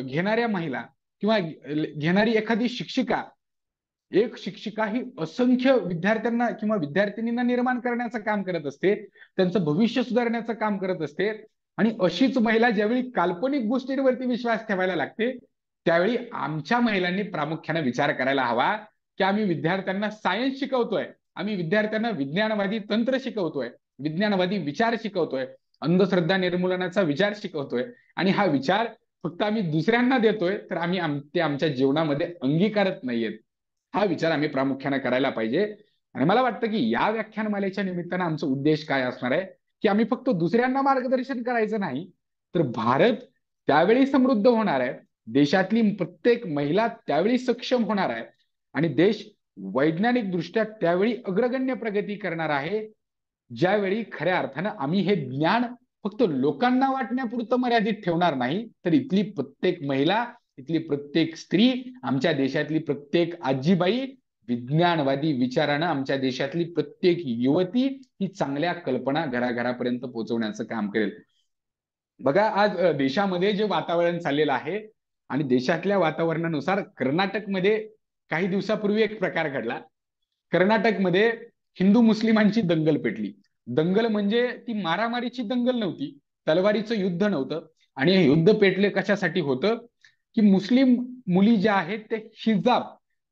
घेणाऱ्या महिला किंवा घेणारी एखादी शिक्षिका एक शिक्षिका ही असंख्य विद्यार्थ्यांना किंवा विद्यार्थिनींना निर्माण करण्याचं काम करत असते त्यांचं भविष्य सुधारण्याचं काम करत असते आणि अशीच महिला ज्यावेळी काल्पनिक गोष्टींवरती विश्वास ठेवायला लागते त्यावेळी आमच्या महिलांनी प्रामुख्याने विचार करायला हवा की आम्ही विद्यार्थ्यांना सायन्स शिकवतोय आम्ही विद्यार्थ्यांना विज्ञानवादी तंत्र शिकवतोय विज्ञानवादी विचार शिकवतोय अंधश्रद्धा निर्मूलनाचा विचार शिकवतोय आणि हा विचार फक्त आम्ही दुसऱ्यांना देतोय तर आम्ही ते आमच्या जीवनामध्ये अंगीकारत नाहीयेत हा विचार आम्ही प्रामुख्याने करायला पाहिजे आणि मला वाटतं की या व्याख्यानमालेच्या निमित्तानं आमचा उद्देश काय असणार आहे की आम्ही फक्त दुसऱ्यांना मार्गदर्शन करायचं नाही तर भारत त्यावेळी समृद्ध होणार आहे देशातली प्रत्येक महिला त्यावेळी सक्षम होणार आहे आणि देश वैज्ञानिक दृष्ट्या त्यावेळी अग्रगण्य प्रगती करणार आहे ज्यावेळी खऱ्या अर्थानं आम्ही हे ज्ञान फक्त लोकांना वाटण्यापुरतं मर्यादित ठेवणार नाही तर इथली प्रत्येक महिला इथली प्रत्येक स्त्री आमच्या देशातली प्रत्येक आजीबाई विज्ञानवादी विचारानं आमच्या देशातली प्रत्येक युवती ही चांगल्या कल्पना घराघरापर्यंत पोहोचवण्याचं काम करेल बघा आज देशामध्ये जे वातावरण चाललेलं आहे आणि देशातल्या वातावरणानुसार कर्नाटकमध्ये काही दिवसापूर्वी एक प्रकार घडला कर्नाटकमध्ये हिंदू मुस्लिमांची दंगल पेटली दंगल म्हणजे ती मारामारीची दंगल नव्हती तलवारीचं युद्ध नव्हतं आणि हे युद्ध पेटले कशासाठी होतं की मुस्लिम मुली ज्या आहेत ते हिजाब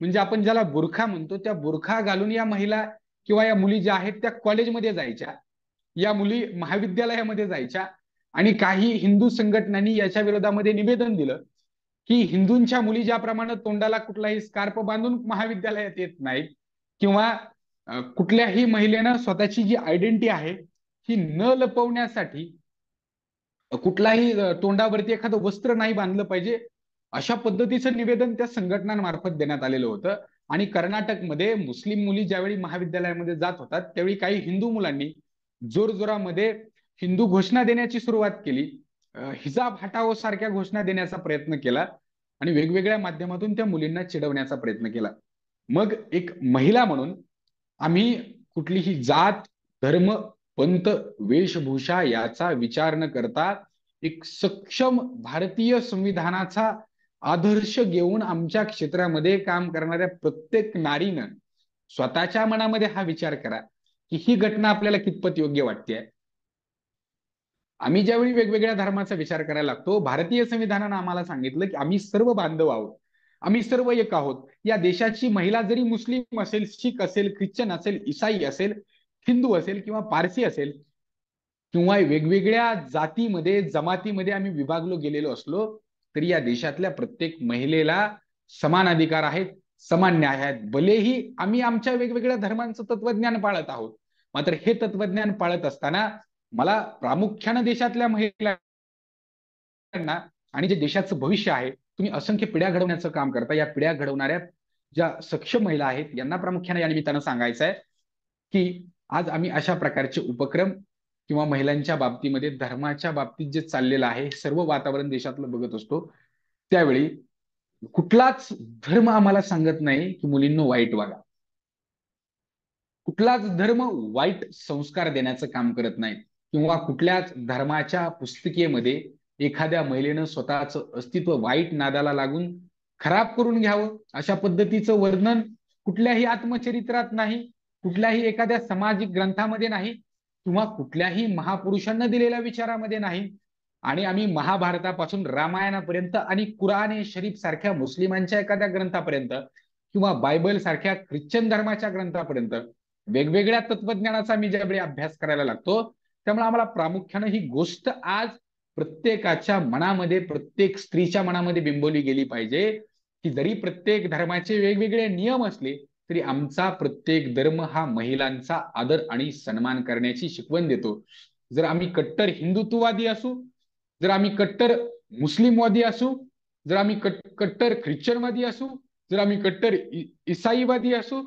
म्हणजे आपण ज्याला बुरखा म्हणतो त्या बुरखा घालून या महिला किंवा या मुली ज्या आहेत त्या कॉलेजमध्ये जायच्या या मुली महाविद्यालयामध्ये जायच्या आणि काही हिंदू संघटनांनी याच्या विरोधामध्ये निवेदन दिलं की हिंदूंच्या मुली ज्याप्रमाणे तोंडाला कुठलाही स्कार्प बांधून महाविद्यालयात येत नाहीत किंवा कुठल्याही महिलेनं स्वतःची जी आयडेंटिटी आहे ही न लपवण्यासाठी कुठलाही तोंडावरती एखादं वस्त्र नाही बांधलं पाहिजे अशा पद्धतीचं निवेदन त्या संघटनांमार्फत देण्यात आलेलं होतं आणि कर्नाटकमध्ये मुस्लिम मुली ज्यावेळी महाविद्यालयामध्ये जात होतात त्यावेळी काही हिंदू मुलांनी जोरजोरामध्ये हिंदू घोषणा देण्याची सुरुवात केली हिजाब हटाओ सारख्या घोषणा देण्याचा प्रयत्न केला आणि वेगवेगळ्या माध्यमातून त्या मुलींना चिडवण्याचा प्रयत्न केला मग एक महिला म्हणून आम्ही कुठलीही जात धर्म पंत वेशभूषा याचा विचार न करता एक सक्षम भारतीय संविधानाचा आदर्श घेऊन आमच्या क्षेत्रामध्ये काम करणाऱ्या प्रत्येक नारीनं स्वतःच्या मनामध्ये हा विचार करा की ही घटना आपल्याला कितपत योग्य वाटते आम्ही ज्यावेळी वेगवेगळ्या धर्माचा विचार करायला लागतो भारतीय संविधानानं आम्हाला सांगितलं की आम्ही सर्व बांधव आहोत आम्ही सर्व एक आहोत या देशाची महिला जरी मुस्लिम असेल शीख असेल ख्रिश्चन असेल इसाई असेल हिंदू असेल किंवा पारसी असेल किंवा वेगवेगळ्या जातीमध्ये जमातीमध्ये आम्ही विभागलो गेलेलो असलो तरी या देशातल्या प्रत्येक महिलेला समान अधिकार आहेत समान न्याय आहेत भलेही आम्ही आमच्या वेगवेगळ्या धर्मांचं तत्वज्ञान पाळत आहोत मात्र हे तत्वज्ञान पाळत असताना मला प्रामुख्यानं देशातल्या महिलांना आणि जे देशाचं भविष्य आहे तुम्ही असंख्य पिढ्या घडवण्याचं काम करता या पिढ्या घडवणाऱ्या ज्या सक्षम महिला आहेत यांना प्रामुख्याने या निमित्तानं सांगायचं आहे की आज आम्ही अशा प्रकारचे उपक्रम किंवा महिलांच्या बाबतीमध्ये धर्माच्या बाबतीत जे चाललेलं आहे सर्व वातावरण देशातलं बघत असतो त्यावेळी कुठलाच धर्म आम्हाला सांगत नाही की मुलींना वाईट वागा कुठलाच धर्म वाईट संस्कार देण्याचं काम करत नाही किंवा कुठल्याच धर्माच्या पुस्तिकेमध्ये एखाद्या महिलेनं स्वतःच अस्तित्व वाईट नादाला लागून खराब करून घ्यावं अशा पद्धतीचं वर्णन कुठल्याही आत्मचरित्रात नाही कुठल्याही एखाद्या सामाजिक ग्रंथामध्ये नाही किंवा कुठल्याही महापुरुषांना दिलेल्या विचारामध्ये नाही आणि आम्ही महाभारतापासून रामायणापर्यंत आणि कुराणे शरीफ सारख्या मुस्लिमांच्या एखाद्या ग्रंथापर्यंत किंवा बायबल सारख्या ख्रिश्चन धर्माच्या ग्रंथापर्यंत वेगवेगळ्या तत्वज्ञानाचा मी ज्यावेळी अभ्यास करायला लागतो त्यामुळे आम्हाला प्रामुख्यानं ही गोष्ट आज प्रत्येकाच्या मनामध्ये प्रत्येक स्त्रीच्या मनामध्ये बिंबवली गेली पाहिजे की जरी प्रत्येक धर्माचे वेगवेगळे नियम असले तरी आमचा प्रत्येक धर्म हा महिलांचा आदर आणि सन्मान करण्याची शिकवण देतो जर आम्ही कट्टर हिंदुत्ववादी असू जर आम्ही कट्टर मुस्लिमवादी असू जर आम्ही कट कट्टर ख्रिश्चनवादी असू जर आम्ही कट्टर इसाईवादी असू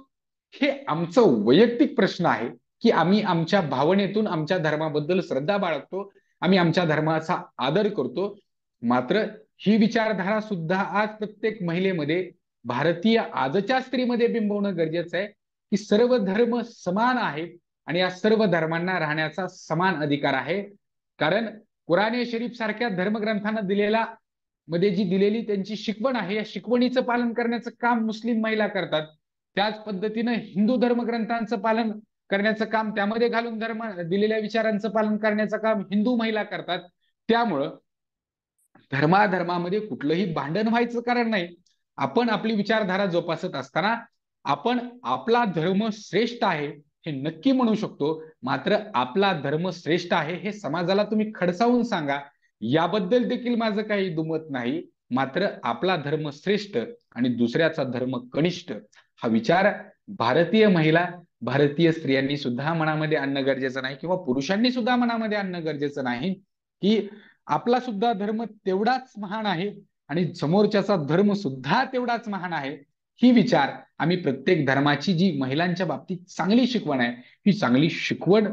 हे आमचं वैयक्तिक प्रश्न आहे की आम्ही आमच्या भावनेतून आमच्या धर्माबद्दल श्रद्धा बाळगतो आम्ही आमच्या धर्माचा आदर करतो मात्र ही विचारधारा सुद्धा आज प्रत्येक महिलेमध्ये भारतीय आजच्या स्त्रीमध्ये बिंबवणं गरजेचं आहे की सर्व धर्म समान आहेत आणि या सर्व धर्मांना राहण्याचा समान अधिकार आहे कारण कुराणे शरीफ सारख्या धर्मग्रंथांना दिलेला मध्ये जी दिलेली त्यांची शिकवण आहे या शिकवणीचं पालन करण्याचं काम मुस्लिम महिला करतात त्याच पद्धतीनं हिंदू धर्मग्रंथांचं पालन करण्याचं काम त्यामध्ये घालून धर्म दिलेल्या विचारांचं पालन करण्याचं काम हिंदू महिला करतात त्यामुळं धर्माधर्मामध्ये कुठलंही भांडण व्हायचं कारण नाही आपण आपली विचारधारा जोपासत असताना आपण आपला धर्म श्रेष्ठ आहे हे नक्की म्हणू शकतो मात्र आपला धर्म श्रेष्ठ आहे हे समाजाला तुम्ही खडसावून सांगा याबद्दल देखील माझं काही दुमत नाही मात्र आपला धर्म श्रेष्ठ आणि दुसऱ्याचा धर्म कनिष्ठ हा विचार भारतीय महिला भारतीय स्त्रियांनी सुद्धा मनामध्ये आणणं गरजेचं नाही किंवा पुरुषांनी सुद्धा मनामध्ये आणणं गरजेचं नाही की आपला सुद्धा धर्म तेवढाच महान आहे आणि समोरच्याचा धर्म सुद्धा तेवढाच महान आहे ही विचार आम्ही प्रत्येक धर्माची जी महिलांच्या बाबतीत चांगली शिकवण आहे ही चांगली शिकवण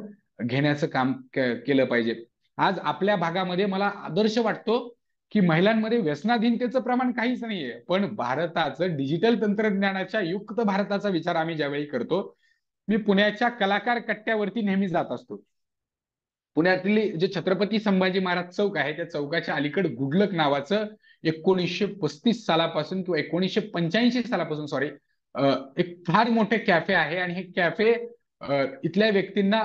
घेण्याचं काम केलं पाहिजे आज आपल्या भागामध्ये मला आदर्श वाटतो की महिलांमध्ये व्यसनाधीनतेचं प्रमाण काहीच नाहीये पण भारताचं डिजिटल तंत्रज्ञानाच्या युक्त भारताचा विचार आम्ही ज्यावेळी करतो मी पुण्याच्या कलाकार कट्ट्यावरती नेहमी जात असतो पुण्यातील जे छत्रपती संभाजी महाराज चौक आहे त्या चौकाच्या अलीकडे गुडलक नावाचं एकोणीसशे पस्तीस सालापासून किंवा एकोणीसशे पंच्याऐंशी सालापासून सॉरी एक फार मोठे कॅफे आहे आणि हे कॅफे इथल्या व्यक्तींना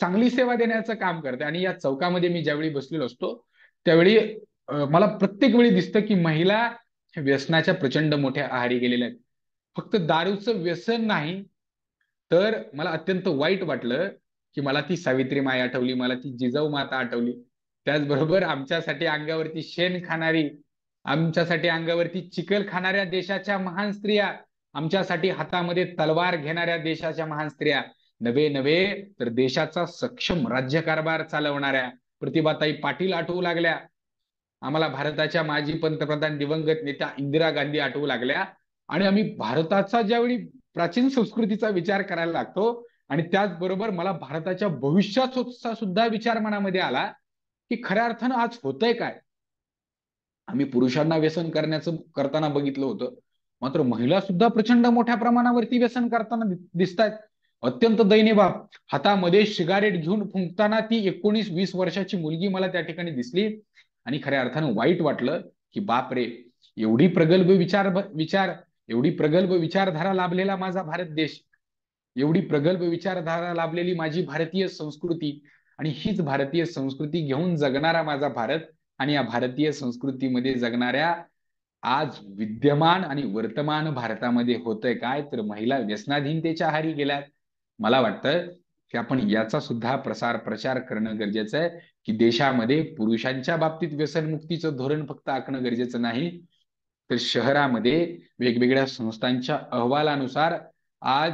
चांगली सेवा देण्याचं काम करते आणि या चौकामध्ये मी ज्यावेळी बसलेलो असतो त्यावेळी मला प्रत्येक वेळी दिसतं की महिला व्यसनाच्या प्रचंड मोठ्या आहारी गेलेल्या आहेत फक्त दारूचं व्यसन नाही तर मला अत्यंत वाईट वाटलं की मला ती सावित्री माई आठवली मला ती जिजाऊ माता आठवली त्याचबरोबर आमच्यासाठी अंगावरती शेण खाणारी आमच्यासाठी अंगावरती चिकल खाणाऱ्या देशाच्या महान स्त्रिया आमच्यासाठी हातामध्ये तलवार घेणाऱ्या देशाच्या महान स्त्रिया नवे नवे तर देशाचा सक्षम राज्यकारभार चालवणाऱ्या प्रतिभाताई पाटील आठवू लागल्या आम्हाला भारताच्या माजी पंतप्रधान दिवंगत नेत्या इंदिरा गांधी आठवू लागल्या आणि आम्ही भारताचा ज्यावेळी प्राचीन संस्कृतीचा विचार करायला लागतो आणि त्याचबरोबर मला भारताच्या भविष्याचा सुद्धा विचार मनामध्ये आला की खऱ्या अर्थानं आज होतंय काय आम्ही पुरुषांना व्यसन करण्याचं करताना बघितलं होतं मात्र महिला सुद्धा प्रचंड मोठ्या प्रमाणावरती व्यसन करताना दिसत आहेत अत्यंत दयनीय बाब हातामध्ये सिगारेट घेऊन फुंकताना ती एकोणीस वीस वर्षाची मुलगी मला त्या ठिकाणी दिसली आणि खऱ्या अर्थानं वाईट वाटलं की बाप रे एवढी प्रगल्भ विचार विचार एवढी प्रगल्भ विचारधारा लाभलेला माझा भारत देश एवढी प्रगल्भ विचारधारा लाभलेली माझी भारतीय संस्कृती आणि हीच भारतीय संस्कृती घेऊन जगणारा माझा भारत आणि या भारतीय संस्कृतीमध्ये जगणाऱ्या आज विद्यमान आणि वर्तमान भारतामध्ये होतंय काय तर महिला व्यसनाधीनतेच्या आहारी गेल्यात मला वाटतं की आपण याचा सुद्धा प्रसार प्रचार करणं गरजेचं आहे की देशामध्ये पुरुषांच्या बाबतीत व्यसनमुक्तीचं धोरण फक्त आखणं गरजेचं नाही तर शहरामध्ये वेगवेगळ्या संस्थांच्या अहवालानुसार आज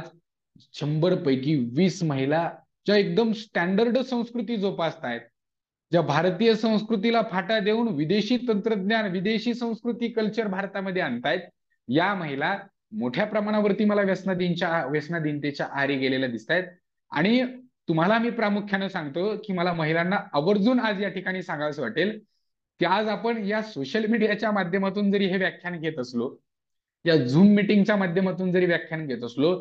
शंभर पैकी वीस महिला ज्या एकदम स्टँडर्ड संस्कृती जोपासत आहेत ज्या भारतीय संस्कृतीला फाटा देऊन विदेशी तंत्रज्ञान विदेशी संस्कृती कल्चर भारतामध्ये आणतायत या महिला मोठ्या प्रमाणावरती मला व्यसनादिनच्या व्यसनादिनतेच्या आरे गेलेल्या दिसत आहेत आणि तुम्हाला मी प्रामुख्यानं सांगतो की मला महिलांना आवर्जून आज या ठिकाणी सांगावंसं वाटेल की आज आपण या सोशल मीडियाच्या माध्यमातून जरी हे व्याख्यान घेत असलो या झूम मिटिंगच्या माध्यमातून जरी व्याख्यान घेत असलो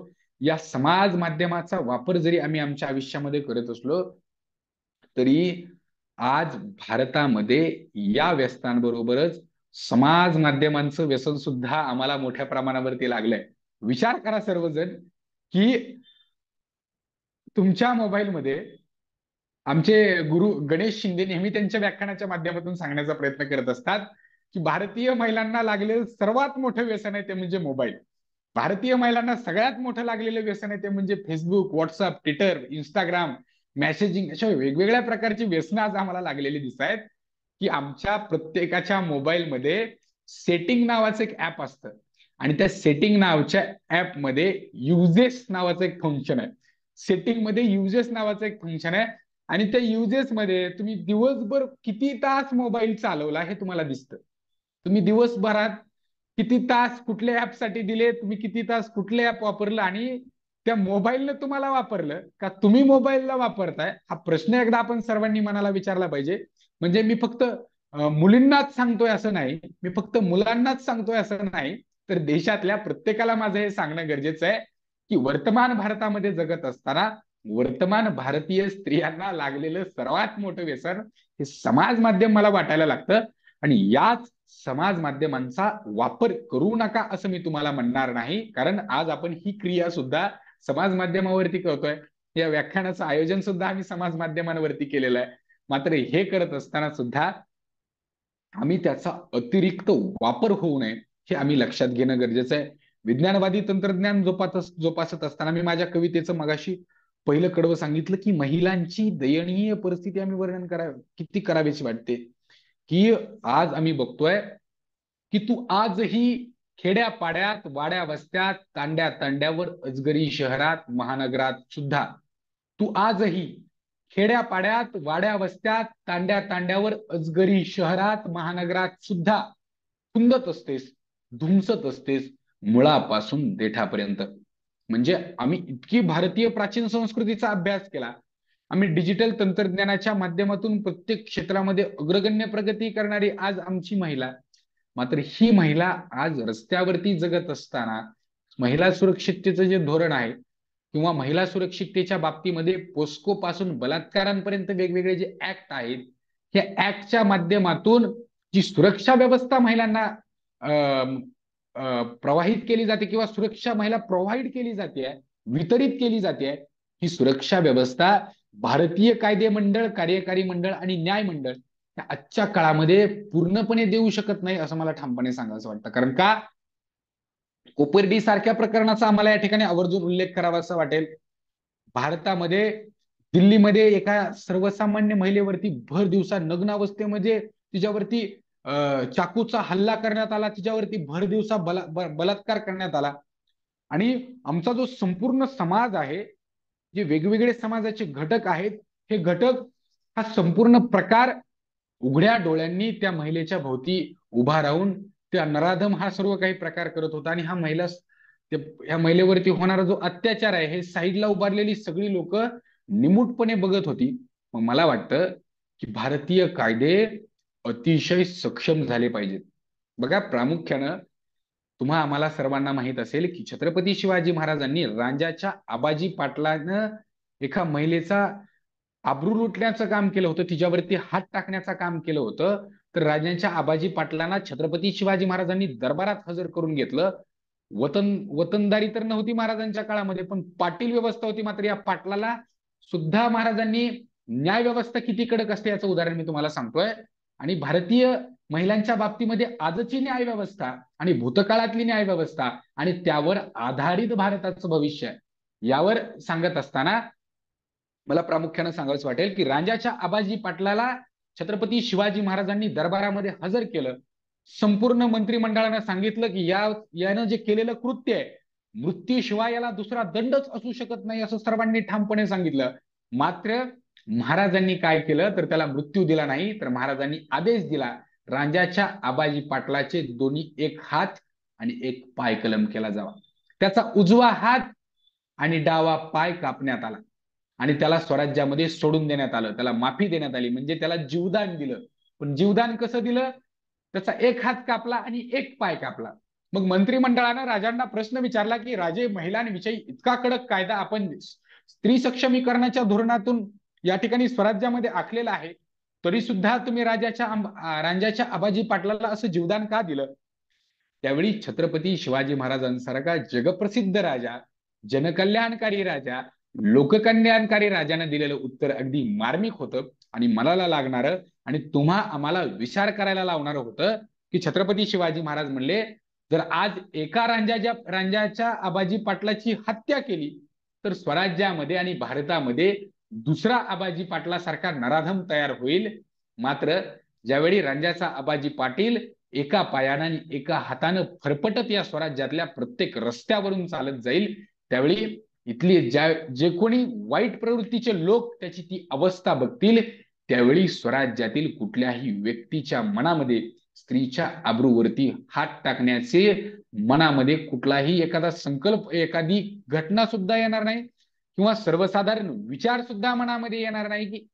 या समाज माध्यमाचा वापर जरी आम्ही आमच्या आयुष्यामध्ये करत असलो तरी आज भारतामध्ये या व्यस्तांबरोबरच समाज माध्यमांचं व्यसन सुद्धा आम्हाला मोठ्या प्रमाणावरती लागलंय विचार करा सर्वजण की तुमच्या मोबाईलमध्ये आमचे गुरु गणेश शिंदे नेहमी त्यांच्या व्याख्यानाच्या माध्यमातून सांगण्याचा प्रयत्न करत असतात की भारतीय महिलांना लागलेलं सर्वात मोठं व्यसन आहे ते म्हणजे मोबाईल भारतीय महिलांना सगळ्यात मोठं लागलेलं व्यसन आहे ते म्हणजे Facebook WhatsApp Twitter Instagram messaging अशा वेगवेगळ्या प्रकारची व्यसन आज आम्हाला लागलेली दिसत आहेत की आमच्या प्रत्येकाच्या मोबाईलमध्ये सेटिंग नावाचं एक ऍप असतं आणि त्या सेटिंग नावाच्या ऍपमध्ये युजेस नावाचं एक फंक्शन आहे सेटिंग मध्ये युजेस नावाचं एक फंक्शन आहे आणि त्या युजेसमध्ये तुम्ही दिवसभर किती तास मोबाईल चालवला हे तुम्हाला दिसतं तुम्ही दिवसभरात किती तास कुठल्या ऍपसाठी दिले तुम्ही किती तास कुठले ऍप वापरलं आणि त्या मोबाईलनं तुम्हाला वापरलं का तुम्ही मोबाईलला वापरताय हा प्रश्न एकदा आपण सर्वांनी मनाला विचारला पाहिजे म्हणजे मी फक्त मुलींनाच सांगतोय असं नाही मी फक्त मुलांनाच सांगतोय असं नाही तर देशातल्या प्रत्येकाला माझं हे सांगणं गरजेचं आहे की वर्तमान भारतामध्ये जगत असताना वर्तमान भारतीय स्त्रियांना लागलेलं सर्वात मोठं व्यसन हे समाज माध्यम मला वाटायला लागतं आणि याच समाज माध्यमांचा वापर करू नका असं मी तुम्हाला म्हणणार नाही कारण आज आपण ही क्रिया सुद्धा समाज माध्यमावरती करतोय या व्याख्यानाचं आयोजन सुद्धा आम्ही समाज माध्यमांवरती केलेलं आहे मात्र हे करत असताना सुद्धा आम्ही त्याचा अतिरिक्त वापर होऊ नये हे आम्ही लक्षात घेणं गरजेचं आहे विज्ञानवादी तंत्रज्ञान जोपास जोपासत असताना मी माझ्या कवितेचं मगाशी पहिलं कडवं सांगितलं की महिलांची दयनीय परिस्थिती आम्ही वर्णन करा किती करावीची वाटते की आज आम्ही बघतोय की तू आजही खेड्यापाड्यात वाड्या वस्त्यात तांड्या तांड्यावर अजगरी शहरात महानगरात सुद्धा तू आजही खेड्यापाड्यात वाड्या वस्त्यात तांड्या तांड्यावर अजगरी शहरात महानगरात सुद्धा कुंदत असतेस धुमसत असतेस मुळापासून देठापर्यंत म्हणजे आम्ही इतकी भारतीय प्राचीन संस्कृतीचा अभ्यास केला आम्ही डिजिटल तंत्रज्ञानाच्या माध्यमातून प्रत्येक क्षेत्रामध्ये अग्रगण्य प्रगती करणारी आज आमची महिला मात्र ही महिला आज रस्त्यावरती जगत असताना महिला सुरक्षिततेचं जे धोरण आहे किंवा महिला सुरक्षिततेच्या बाबतीमध्ये पोस्को पासून बलात्कारांपर्यंत वेगवेगळे जे ऍक्ट आहेत ह्या ऍक्टच्या माध्यमातून जी सुरक्षा व्यवस्था महिलांना प्रवाहित केली जाते किंवा सुरक्षा महिला प्रोव्हाइड केली जाते वितरित केली जाते ही सुरक्षा व्यवस्था भारतीय कायदे मंडळ कार्यकारी मंडळ आणि न्याय मंडळ आजच्या काळामध्ये पूर्णपणे देऊ शकत नाही असं मला ठामपणे सांगायचं वाटतं कारण का कोपर्डी सारख्या प्रकरणाचा आम्हाला या ठिकाणी आवर्जून उल्लेख करावा असं वाटेल भारतामध्ये दिल्लीमध्ये एका सर्वसामान्य महिलेवरती भर दिवसा नग्न अवस्थेमध्ये तिच्यावरती चाकूचा हल्ला करण्यात आला तिच्यावरती भर दिवसा बला बलात्कार करण्यात आला आणि आमचा जो संपूर्ण समाज आहे जे वेगवेगळे समाजाचे घटक आहेत हे घटक हा संपूर्ण प्रकार उघड्या डोळ्यांनी त्या महिलेच्या भोवती उभा राहून त्या नराधम हा सर्व काही प्रकार करत होता आणि हा महिला ह्या महिलेवरती होणारा जो अत्याचार आहे हे साईडला उभारलेली सगळी लोक निमूटपणे बघत होती मग मला वाटतं की भारतीय कायदे अतिशय सक्षम झाले पाहिजेत बघा प्रामुख्यानं तुम्हा आम्हाला सर्वांना माहीत असेल की छत्रपती शिवाजी महाराजांनी राजाच्या आबाजी पाटलानं एका महिलेचा आबरू लुटण्याचं काम केलं होतं तिच्यावरती हात टाकण्याचं काम केलं होतं तर राजांच्या आबाजी पाटलांना छत्रपती शिवाजी महाराजांनी दरबारात हजर करून घेतलं वतन वतनदारी तर नव्हती महाराजांच्या काळामध्ये पण पाटील व्यवस्था होती मात्र या पाटलाला सुद्धा महाराजांनी न्याय व्यवस्था किती कडक असते याचं उदाहरण मी तुम्हाला सांगतोय आणि भारतीय महिलांच्या बाबतीमध्ये आजची न्यायव्यवस्था आणि भूतकाळातली न्यायव्यवस्था आणि त्यावर आधारित भारताचं भविष्य यावर सांगत असताना मला प्रामुख्यानं सांगावंच वाटेल की राजाच्या आबाजी पाटलाला छत्रपती शिवाजी महाराजांनी दरबारामध्ये हजर केलं संपूर्ण मंत्रिमंडळानं सांगितलं की या यानं जे केलेलं कृत्य आहे मृत्यूशिवाय याला दुसरा दंडच असू शकत नाही असं सर्वांनी ठामपणे सांगितलं मात्र महाराजांनी काय केलं तर त्याला मृत्यू दिला नाही तर महाराजांनी आदेश दिला राजाच्या आबाजी पाटलाचे दोन्ही एक हात आणि एक पाय कलम केला जावा त्याचा उजवा हात आणि डावा पाय कापण्यात आला आणि त्याला स्वराज्यामध्ये सोडून देण्यात आलं त्याला माफी देण्यात आली म्हणजे त्याला जीवदान दिलं पण जीवदान कसं दिलं त्याचा एक हात कापला आणि एक पाय कापला मग मंत्रिमंडळानं राजांना प्रश्न विचारला की राजे महिलांविषयी इतका कडक कायदा आपण स्त्री सक्षमीकरणाच्या धोरणातून या ठिकाणी स्वराज्यामध्ये आखलेलं आहे तरी सुद्धा तुम्ही राजाच्या राजाच्या आबाजी पाटलाला असं जीवदान का दिलं त्यावेळी छत्रपती शिवाजी महाराजांसारखा जगप्रसिद्ध राजा जनकल्याणकारी राजा लोककल्याणकारी राजाने दिलेलं उत्तर अगदी मार्मिक होतं आणि मनाला लागणार आणि तुम्हा आम्हाला विचार करायला लावणार होतं की छत्रपती शिवाजी महाराज म्हणले जर आज एका रांजाच्या रांजाच्या आबाजी पाटलाची हत्या केली तर स्वराज्यामध्ये आणि भारतामध्ये दुसरा आबाजी पाटलासारखा नराधम तयार होईल मात्र ज्यावेळी रांजाचा आबाजी पाटील एका पायानं आणि एका हातानं फरफटत या स्वराज्यातल्या प्रत्येक रस्त्यावरून चालत जाईल त्यावेळी इथली ज्या जे कोणी वाईट प्रवृत्तीचे लोक त्याची ती अवस्था बघतील त्यावेळी स्वराज्यातील कुठल्याही व्यक्तीच्या मनामध्ये स्त्रीच्या आब्रूवरती हात टाकण्याचे मनामध्ये कुठलाही एखादा संकल्प एखादी घटना सुद्धा येणार नाही किंवा सर्वसाधारण विचार सुद्धा मनामध्ये येणार नाही की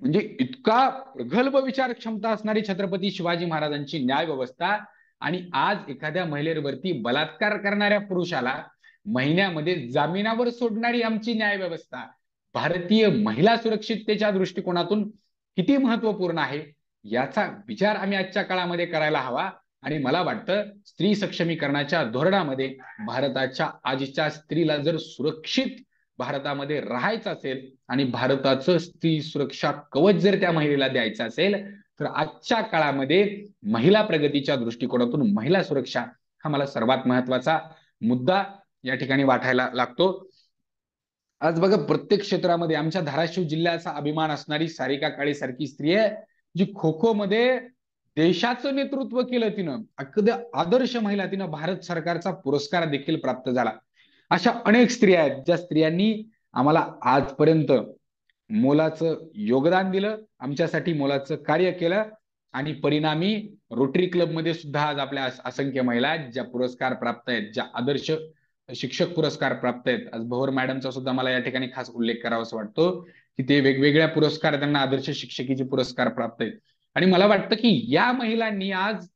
म्हणजे इतका प्रगल्भ विचार क्षमता असणारी छत्रपती शिवाजी महाराजांची न्याय व्यवस्था आणि आज एखाद्या महिलेवरती बलात्कार करणाऱ्या पुरुषाला महिन्यामध्ये जामिनावर सोडणारी आमची न्याय व्यवस्था भारतीय महिला सुरक्षिततेच्या दृष्टिकोनातून किती महत्वपूर्ण आहे याचा विचार आम्ही आजच्या काळामध्ये करायला हवा आणि मला वाटतं स्त्री सक्षमीकरणाच्या धोरणामध्ये भारताच्या आजच्या स्त्रीला जर सुरक्षित भारतामध्ये राहायचं असेल आणि भारताचं स्त्री सुरक्षा कवच जर त्या महिलेला द्यायचं असेल तर आजच्या काळामध्ये महिला प्रगतीच्या दृष्टिकोनातून महिला सुरक्षा हा मला सर्वात महत्वाचा मुद्दा या ठिकाणी वाटायला लागतो आज बघा प्रत्येक क्षेत्रामध्ये आमच्या धाराशिव जिल्ह्याचा अभिमान असणारी सारिका काळे सारखी स्त्री आहे जी खो खो मध्ये देशाचं नेतृत्व केलं तिनं अगदी आदर्श महिला तिनं भारत सरकारचा पुरस्कार देखील प्राप्त झाला अशा अनेक स्त्रिया आहेत ज्या स्त्रियांनी आम्हाला आजपर्यंत मोलाचं योगदान दिलं आमच्यासाठी मोलाचं कार्य केलं आणि परिणामी रोटरी क्लबमध्ये सुद्धा आज आपल्या असंख्य महिला आहेत ज्या पुरस्कार प्राप्त आहेत ज्या आदर्श शिक्षक पुरस्कार प्राप्त आहेत आज भोर मॅडमचा सुद्धा मला या ठिकाणी खास उल्लेख करावा असं वाटतो की ते वेगवेगळ्या पुरस्कार त्यांना आदर्श शिक्षकीचे पुरस्कार प्राप्त आहेत आणि मला वाटतं की या महिलांनी आज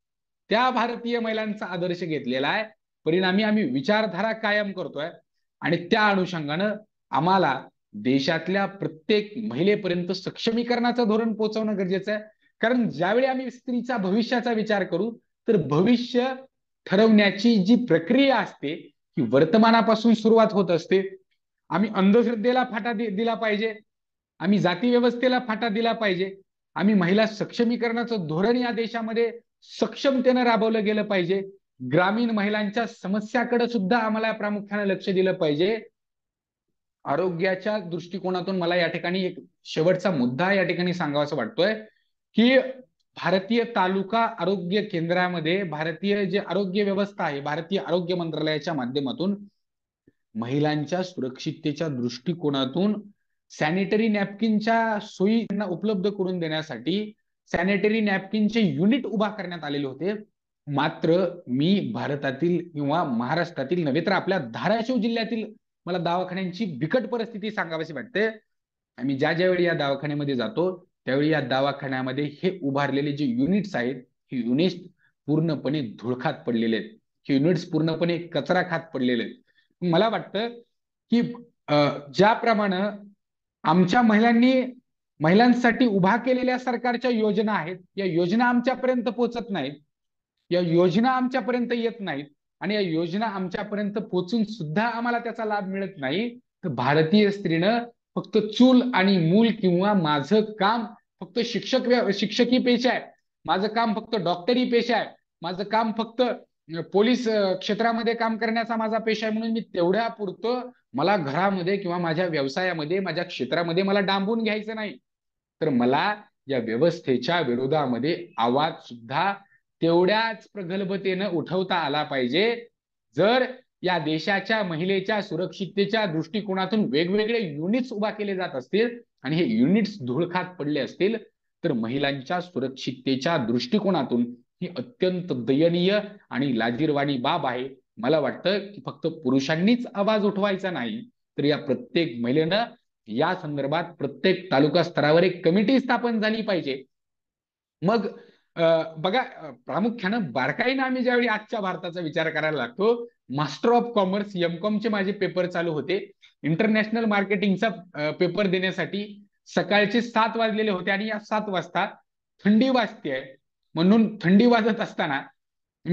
त्या भारतीय महिलांचा आदर्श घेतलेला आहे परिणामी आम्ही विचारधारा कायम करतोय आणि त्या अनुषंगानं आम्हाला देशातल्या प्रत्येक महिलेपर्यंत सक्षमीकरणाचं धोरण पोहोचवणं गरजेचं आहे कारण ज्यावेळी आम्ही स्त्रीचा भविष्याचा विचार करू तर भविष्य ठरवण्याची जी प्रक्रिया असते ही वर्तमानापासून सुरुवात होत असते आम्ही अंधश्रद्धेला फाटा दिला पाहिजे आम्ही जाती व्यवस्थेला फाटा दिला पाहिजे आम्ही महिला सक्षमीकरणाचं धोरण या देशामध्ये सक्षमतेनं राबवलं गेलं पाहिजे ग्रामीण महिलांच्या समस्याकडे सुद्धा आम्हाला प्रामुख्याने लक्ष दिलं पाहिजे आरोग्याच्या दृष्टिकोनातून मला या ठिकाणी एक शेवटचा मुद्दा या ठिकाणी असं वाटतोय की भारतीय तालुका आरोग्य केंद्रामध्ये भारतीय जे आरोग्य व्यवस्था आहे भारतीय आरोग्य मंत्रालयाच्या माध्यमातून महिलांच्या सुरक्षिततेच्या दृष्टिकोनातून सॅनिटरी नॅपकिनच्या सोयी त्यांना उपलब्ध करून देण्यासाठी सॅनिटरी नॅपकिनचे युनिट उभा करण्यात आलेले होते मात्र मी भारतातील किंवा महाराष्ट्रातील नव्हे तर आपल्या धाराशिव जिल्ह्यातील मला दवाखान्यांची बिकट परिस्थिती सांगावीशी वाटते आम्ही ज्या ज्यावेळी या दवाखान्यामध्ये जातो त्यावेळी या दवाखान्यामध्ये हे उभारलेले जे युनिट्स आहेत हे युनिट्स पूर्णपणे धुळखात पडलेले आहेत हे युनिट्स पूर्णपणे कचरा खात पडलेले आहेत मला वाटतं की ज्याप्रमाणे आमच्या महिलांनी महिलांसाठी उभा केलेल्या सरकारच्या योजना आहेत या योजना आमच्यापर्यंत पोहोचत नाहीत या योजना आमच्यापर्यंत येत नाहीत आणि या योजना आमच्यापर्यंत पोचून सुद्धा आम्हाला त्याचा लाभ मिळत नाही तर भारतीय स्त्रीनं फक्त चूल आणि मूल किंवा माझं काम फक्त शिक्षक शिक्षकी पेशा आहे माझं काम फक्त डॉक्टरी पेशा आहे माझं काम फक्त पोलीस क्षेत्रामध्ये काम करण्याचा माझा पेशा आहे म्हणून मी तेवढ्या पुरतो मला घरामध्ये किंवा माझ्या व्यवसायामध्ये माझ्या क्षेत्रामध्ये मला डांबून घ्यायचं नाही तर मला या व्यवस्थेच्या विरोधामध्ये आवाज सुद्धा तेवढ्याच प्रगल्भतेनं उठवता आला पाहिजे जर या देशाच्या महिलेच्या सुरक्षिततेच्या दृष्टिकोनातून वेगवेगळे युनिट्स उभा केले जात असतील आणि हे युनिट्स धुळखात पडले असतील तर महिलांच्या सुरक्षिततेच्या दृष्टिकोनातून ही अत्यंत दयनीय आणि लाजीरवाणी बाब आहे मला वाटतं की फक्त पुरुषांनीच आवाज उठवायचा नाही तर या प्रत्येक महिलेनं या संदर्भात प्रत्येक तालुका स्तरावर एक कमिटी स्थापन झाली पाहिजे मग बघा प्रामुख्यानं बारकाईनं आम्ही ज्यावेळी आजच्या भारताचा विचार करायला लागतो मास्टर ऑफ कॉमर्स एम एमकॉमचे माझे पेपर चालू होते इंटरनॅशनल मार्केटिंगचा पेपर देण्यासाठी सकाळचे सात वाजलेले होते आणि या सात वाजता थंडी वाजते म्हणून थंडी वाजत असताना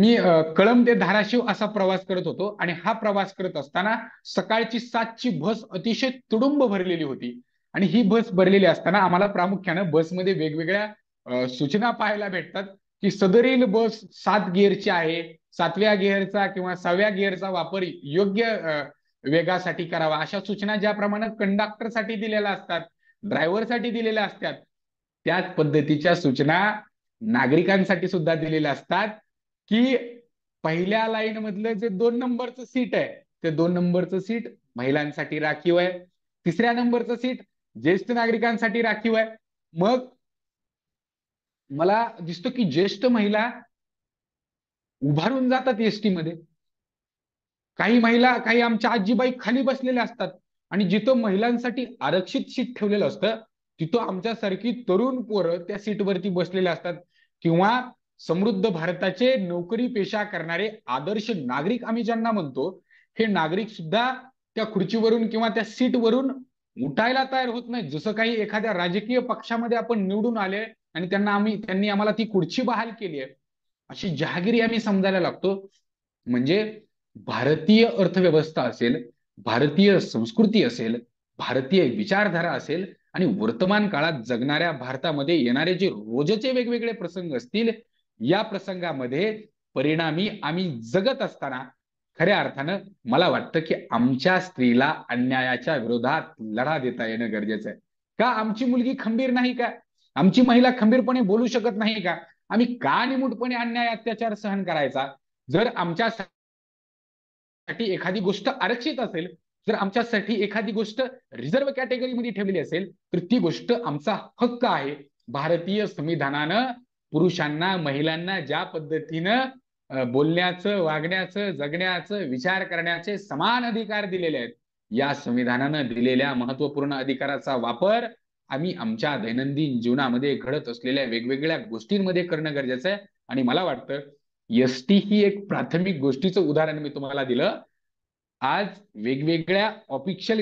मी कळम ते धाराशिव असा प्रवास करत होतो आणि हा प्रवास करत असताना सकाळची सातची बस अतिशय तुडुंब भरलेली होती आणि ही बस भरलेली असताना आम्हाला प्रामुख्यानं बसमध्ये वेगवेगळ्या सूचना पाहायला भेटतात की सदरील बस सात गिअरची आहे सातव्या गिअरचा किंवा सहाव्या गिअरचा वापर योग्य वेगासाठी करावा अशा सूचना ज्या ज्याप्रमाणे कंडक्टरसाठी दिलेल्या असतात ड्रायव्हरसाठी दिलेल्या असतात त्याच पद्धतीच्या सूचना नागरिकांसाठी सुद्धा दिलेल्या असतात की पहिल्या लाईन मधलं जे दोन नंबरचं सीट आहे ते दोन नंबरचं सीट महिलांसाठी राखीव आहे तिसऱ्या नंबरचं सीट ज्येष्ठ नागरिकांसाठी राखीव आहे मग मला दिसतो की ज्येष्ठ महिला उभारून जातात एसटी मध्ये काही महिला काही आमच्या आजीबाई खाली बसलेल्या असतात आणि जिथं महिलांसाठी आरक्षित सीट ठेवलेलं असतं तिथं आमच्यासारखी तरुण पोरं त्या सीटवरती बसलेल्या असतात किंवा समृद्ध भारताचे नोकरी पेशा करणारे आदर्श नागरिक आम्ही ज्यांना म्हणतो हे नागरिक सुद्धा त्या खुर्चीवरून किंवा त्या सीटवरून उठायला तयार होत नाही जसं काही एखाद्या राजकीय पक्षामध्ये आपण निवडून आले आणि त्यांना आम्ही त्यांनी आम्हाला ती खुर्ची बहाल केली आहे अशी जहागिरी आम्ही समजायला लागतो म्हणजे भारतीय अर्थव्यवस्था असेल भारतीय संस्कृती असेल भारतीय विचारधारा असेल आणि वर्तमान काळात जगणाऱ्या भारतामध्ये येणारे जे रोजचे वेगवेगळे प्रसंग असतील या प्रसंगामध्ये परिणामी आम्ही जगत असताना खऱ्या अर्थानं मला वाटतं की आमच्या स्त्रीला अन्यायाच्या विरोधात लढा देता येणं गरजेचं आहे का आमची मुलगी खंबीर नाही का आमची महिला खंबीरपणे बोलू शकत नाही का आम्ही का निमूटपणे अन्याय अत्याचार सहन करायचा जर आमच्यासाठी एखादी गोष्ट आरक्षित असेल जर आमच्यासाठी एखादी गोष्ट रिझर्व्ह कॅटेगरीमध्ये ठेवली असेल तर ती गोष्ट आमचा हक्क आहे भारतीय संविधानानं पुरुषांना महिलांना ज्या पद्धतीनं बोलण्याचं वागण्याचं जगण्याचं विचार करण्याचे समान अधिकार दिलेले आहेत या संविधानानं दिलेल्या महत्वपूर्ण अधिकाराचा वापर आम्ही आमच्या दैनंदिन जीवनामध्ये घडत असलेल्या वेगवेगळ्या गोष्टींमध्ये करणं गरजेचं आहे आणि मला वाटतं एस टी ही एक प्राथमिक गोष्टीचं उदाहरण मी तुम्हाला दिलं आज वेगवेगळ्या ऑफिशियल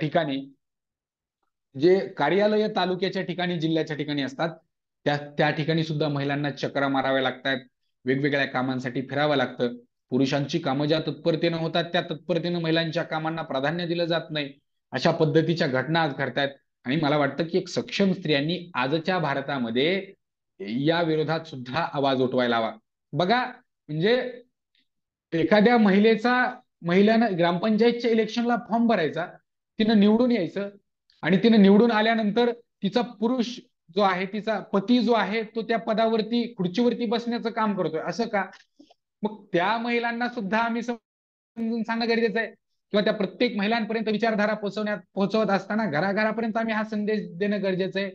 ठिकाणी जे कार्यालय तालुक्याच्या ठिकाणी जिल्ह्याच्या ठिकाणी असतात त्या त्या ठिकाणी सुद्धा महिलांना चक्रा माराव्या लागतात वेगवेगळ्या कामांसाठी फिरावं लागतं पुरुषांची कामं ज्या तत्परतेनं होतात त्या तत्परतेनं महिलांच्या कामांना प्राधान्य दिलं जात नाही अशा पद्धतीच्या घटना आज घडतात आणि मला वाटतं की एक सक्षम स्त्रियांनी आजच्या भारतामध्ये या विरोधात सुद्धा आवाज उठवायला हवा बघा म्हणजे एखाद्या महिलेचा महिलानं ग्रामपंचायतच्या इलेक्शनला फॉर्म भरायचा तिनं निवडून यायचं आणि तिनं निवडून आल्यानंतर तिचा पुरुष जो आहे तिचा पती जो आहे तो त्या पदावरती खुर्चीवरती बसण्याचं काम करतोय असं का मग त्या महिलांना सुद्धा आम्ही समजून सांगणं गरजेचं आहे किंवा त्या प्रत्येक महिलांपर्यंत विचारधारा पोहोचवण्यात पोहोचवत असताना घराघरापर्यंत आम्ही हा संदेश देणं गरजेचं आहे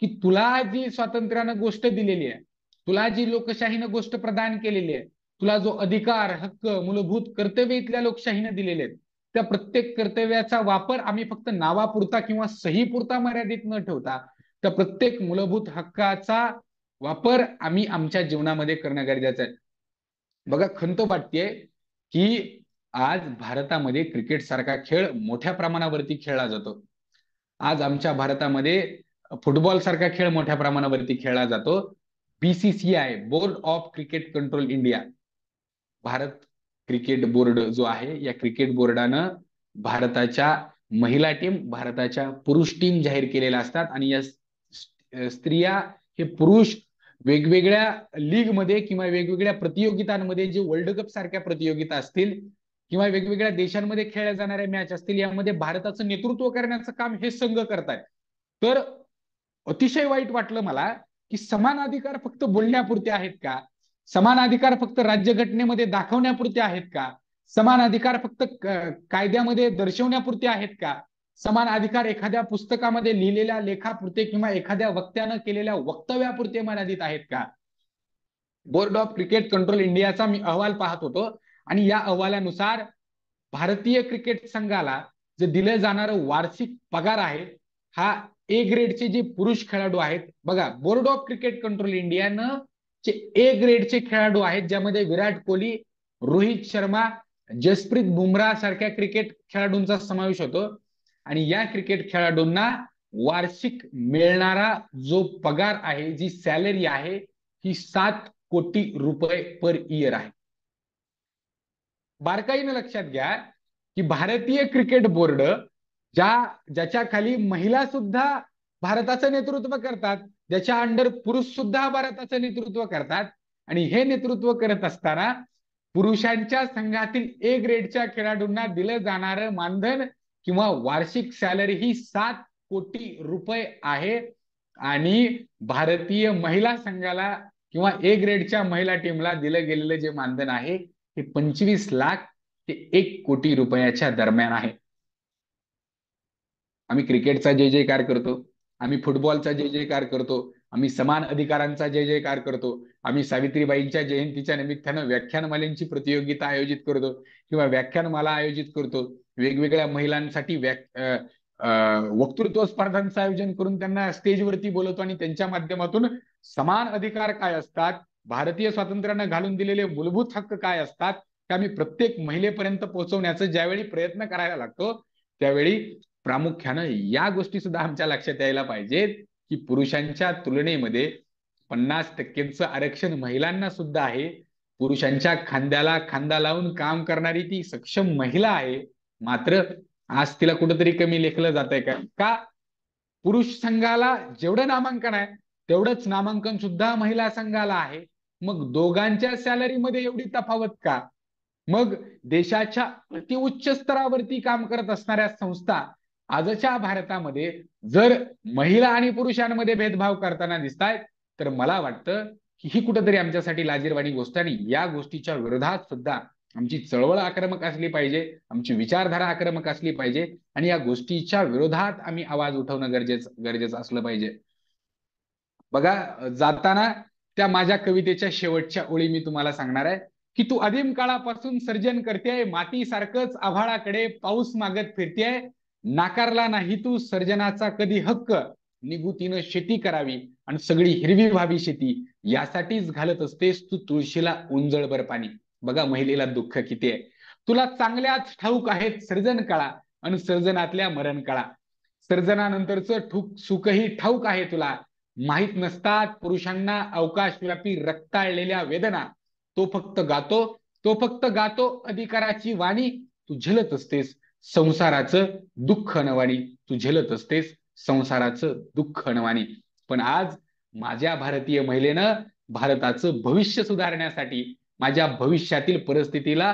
की तुला जी स्वातंत्र्यानं गोष्ट दिलेली आहे तुला जी लोकशाहीनं गोष्ट प्रदान केलेली आहे तुला जो अधिकार हक्क मूलभूत कर्तव्य इथल्या लोकशाहीनं दिलेले आहेत त्या प्रत्येक कर्तव्याचा वापर आम्ही फक्त नावापुरता किंवा सहीपुरता मर्यादित न ठेवता त्या प्रत्येक मूलभूत हक्काचा वापर आम्ही आमच्या जीवनामध्ये करणं गरजेचं आहे बघा खंत वाटते की आज भारतामध्ये क्रिकेट सारखा खेळ मोठ्या प्रमाणावरती खेळला जातो आज आमच्या भारतामध्ये फुटबॉल सारखा खेळ मोठ्या प्रमाणावरती खेळला जातो BCCI board of cricket control India Bharat cricket board जो आहे या क्रिकेट बोर्डानं भारताच्या महिला टीम भारताच्या पुरुष टीम जाहीर केलेल्या असतात आणि या स्त्रिया हे पुरुष वेगवेगळ्या लीग मध्ये किंवा वेगवेगळ्या प्रतियोगितांमध्ये जे वर्ल्ड कप सारख्या प्रतियोगिता असतील किंवा वेगवेगळ्या देशांमध्ये खेळल्या जाणाऱ्या मॅच असतील यामध्ये भारताचं नेतृत्व करण्याचं काम हे संघ करतात तर अतिशय वाईट वाटलं मला की समान अधिकार फक्त बोलण्यापुरते आहेत का समान अधिकार फक्त राज्यघटनेमध्ये दाखवण्यापुरते आहेत का समान अधिकार फक्त कायद्यामध्ये दर्शवण्यापुरते आहेत का समान अधिकार एखाद्या पुस्तकामध्ये लिहिलेल्या लेखापुरते किंवा एखाद्या वक्त्यानं केलेल्या वक्तव्यापुरते मर्यादित आहेत का बोर्ड ऑफ क्रिकेट कंट्रोल इंडियाचा मी अहवाल पाहत होतो आणि या अहवालानुसार भारतीय क्रिकेट संघाला जे दिलं जाणारं वार्षिक पगार आहे हा ए ग्रेडचे जे पुरुष खेळाडू आहेत बघा बोर्ड ऑफ क्रिकेट कंट्रोल इंडियानं जे ए ग्रेडचे खेळाडू आहेत ज्यामध्ये विराट कोहली रोहित शर्मा जसप्रीत बुमराह सारख्या क्रिकेट खेळाडूंचा समावेश होतो आणि या क्रिकेट खेळाडूंना वार्षिक मिळणारा जो पगार आहे जी सॅलरी आहे ही सात कोटी रुपये पर इयर आहे बारकाईनं लक्षात घ्या की भारतीय क्रिकेट बोर्ड ज्या ज्याच्या खाली महिला सुद्धा भारताचं नेतृत्व करतात ज्याच्या अंडर पुरुष सुद्धा भारताचं नेतृत्व करतात आणि हे नेतृत्व करत असताना पुरुषांच्या संघातील ए ग्रेडच्या खेळाडूंना दिलं जाणारं मानधन किंवा वार्षिक सॅलरी ही सात कोटी रुपये आहे आणि भारतीय महिला संघाला किंवा ए ग्रेडच्या महिला टीमला दिलं गेलेलं जे मानधन आहे ते पंचवीस लाख ते एक कोटी रुपयाच्या दरम्यान आहे आम्ही क्रिकेटचा जय जयकार करतो आम्ही फुटबॉलचा जय जयकार करतो आम्ही समान अधिकारांचा जय जयकार करतो आम्ही सावित्रीबाईंच्या जयंतीच्या निमित्तानं व्याख्यानमालेंची प्रतियोगिता आयोजित करतो किंवा व्याख्यानमाला आयोजित करतो वेगवेगळ्या महिलांसाठी वक्तृत्व स्पर्धांचं आयोजन करून त्यांना स्टेजवरती बोलवतो आणि त्यांच्या माध्यमातून समान अधिकार काय असतात भारतीय स्वातंत्र्यानं घालून दिलेले मूलभूत हक्क काय असतात ते आम्ही प्रत्येक महिलेपर्यंत पोहोचवण्याचा ज्यावेळी प्रयत्न करायला लागतो त्यावेळी प्रामुख्यानं या गोष्टी सुद्धा आमच्या लक्षात यायला पाहिजेत की पुरुषांच्या तुलनेमध्ये पन्नास टक्क्यांचं आरक्षण महिलांना सुद्धा आहे पुरुषांच्या खांद्याला खांदा लावून काम करणारी ती सक्षम महिला आहे मात्र आज तिला कुठंतरी कमी लेखलं जात आहे का पुरुष संघाला जेवढं नामांकन आहे तेवढंच नामांकन सुद्धा महिला संघाला आहे मग दोघांच्या सॅलरीमध्ये एवढी तफावत का मग देशाच्या अतिउच्च स्तरावरती काम करत असणाऱ्या संस्था आजच्या भारतामध्ये जर महिला आणि पुरुषांमध्ये भेदभाव करताना दिसतायत तर मला वाटतं की ही कुठंतरी आमच्यासाठी लाजीरवाणी गोष्ट आणि या गोष्टीच्या विरोधात सुद्धा आमची चळवळ आक्रमक असली पाहिजे आमची विचारधारा आक्रमक असली पाहिजे आणि या गोष्टीच्या विरोधात आम्ही आवाज उठवणं गरजेचं गरजेचं असलं पाहिजे बघा जाताना त्या माझ्या कवितेच्या शेवटच्या ओळी मी तुम्हाला सांगणार आहे की तू आदिम काळापासून सर्जन करते मातीसारखंच आभाळाकडे पाऊस मागत फिरते नाकारला नाही तू सर्जनाचा कधी हक्क निगुतीनं शेती करावी आणि सगळी हिरवी व्हावी शेती यासाठीच घालत असतेस तू तुळशीला उंजळभर पाणी बघा महिलेला दुःख किती आहे तुला चांगल्याच ठाऊक आहेत सर्जन कळा आणि सर्जनातल्या मरण कळा सर्जनानंतरच ठूक सुखही ठाऊक आहे तुला माहीत नसतात पुरुषांना अवकाशव्यापी रक्ताळलेल्या वेदना तो फक्त गातो तो फक्त गातो अधिकाराची वाणी तू झेलत असतेस संसाराचं दुःख नवाणी तू झेलत असतेस संसाराचं दुःख नवाणी पण आज माझ्या भारतीय महिलेनं भारताचं भविष्य सुधारण्यासाठी माझ्या भविष्यातील परिस्थितीला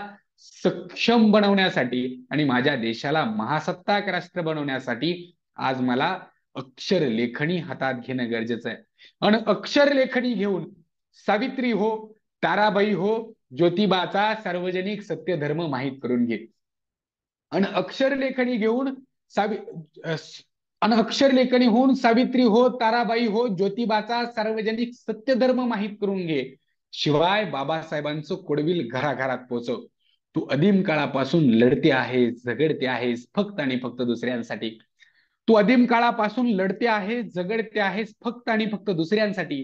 सक्षम बनवण्यासाठी आणि माझ्या देशाला महासत्ताक राष्ट्र बनवण्यासाठी आज मला अक्षर लेखणी हातात घेणं गरजेचं आहे आणि अक्षर लेखणी घेऊन सावित्री हो ताराबाई हो ज्योतिबाचा सार्वजनिक सत्य धर्म माहीत करून घे आणि अक्षर लेखणी घेऊन सावि आणि अक्षर लेखणी होऊन सावित्री हो ताराबाई हो ज्योतिबाचा सार्वजनिक सत्य धर्म माहीत करून घे शिवाय बाबासाहेबांचं कोडविल घराघरात पोहोचव तू आदिम काळापासून लढते आहेस झगडते आहेस फक्त आणि फक्त दुसऱ्यांसाठी तू आदिम काळापासून लढते आहे झगडते आहेस फक्त आणि फक्त दुसऱ्यांसाठी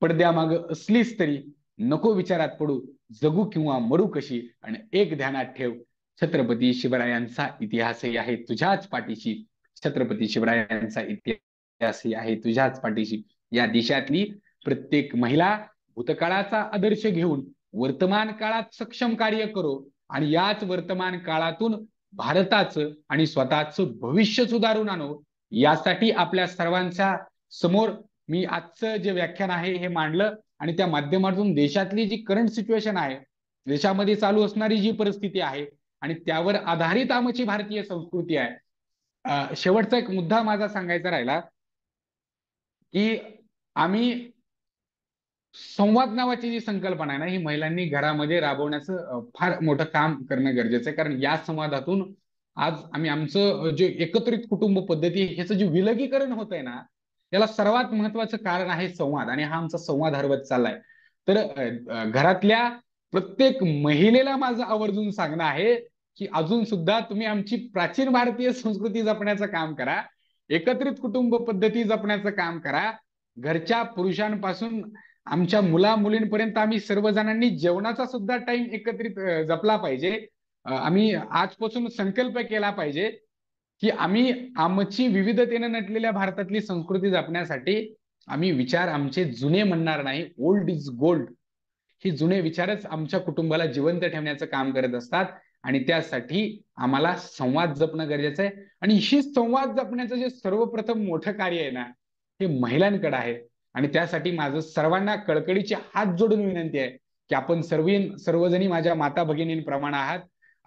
पडद्यामाग असलीस तरी नको विचारात पडू जगू किंवा मरू कशी आणि एक ध्यानात ठेव छत्रपती शिवरायांचा इतिहासही आहे तुझ्याच पाठीशी छत्रपती शिवरायांचा इतिहासही आहे तुझ्याच पाठीशी या देशातली प्रत्येक महिला भूतकाळाचा आदर्श घेऊन वर्तमान काळात सक्षम कार्य करो आणि याच वर्तमान काळातून भारताचं आणि स्वतःच भविष्य सुधारून आणो यासाठी आपल्या सर्वांच्या समोर मी आजचं जे व्याख्यान आहे हे मांडलं आणि त्या माध्यमातून देशातली जी करंट सिच्युएशन आहे देशामध्ये चालू असणारी जी परिस्थिती आहे आणि त्यावर आधारित आमची भारतीय संस्कृती आहे शेवटचा एक मुद्दा माझा सांगायचा राहिला की आम्ही संवाद नावाची जी संकल्पना आहे ना ही महिलांनी घरामध्ये राबवण्याचं फार मोठं काम करणं गरजेचं आहे कारण या संवादातून आज आम्ही आमचं जे एकत्रित कुटुंब पद्धती ह्याचं जे विलगीकरण होत आहे ना याला सर्वात महत्वाचं कारण आहे संवाद आणि हा आमचा संवाद हरवत चाललाय तर घरातल्या प्रत्येक महिलेला माझं आवर्जून सांगणं आहे की अजून सुद्धा तुम्ही आमची प्राचीन भारतीय संस्कृती जपण्याचं काम करा एकत्रित कुटुंब पद्धती जपण्याचं काम करा घरच्या पुरुषांपासून आमच्या मुला मुलींपर्यंत आम्ही जणांनी जेवणाचा सुद्धा टाइम एकत्रित जपला पाहिजे आम्ही आजपासून संकल्प केला पाहिजे की आम्ही आमची विविधतेने नटलेल्या भारतातली संस्कृती जपण्यासाठी आम्ही विचार आमचे जुने म्हणणार नाही ओल्ड इज गोल्ड हे जुने विचारच आमच्या कुटुंबाला जिवंत ठेवण्याचं काम करत असतात आणि त्यासाठी आम्हाला संवाद जपणं गरजेचं आहे आणि ही संवाद जपण्याचं जे सर्वप्रथम मोठं कार्य आहे ना हे महिलांकडे आहे आणि त्यासाठी माझं सर्वांना कळकळीचे हात जोडून विनंती आहे की आपण सर्व सर्वजणी माझ्या माता भगिनींप्रमाणे आहात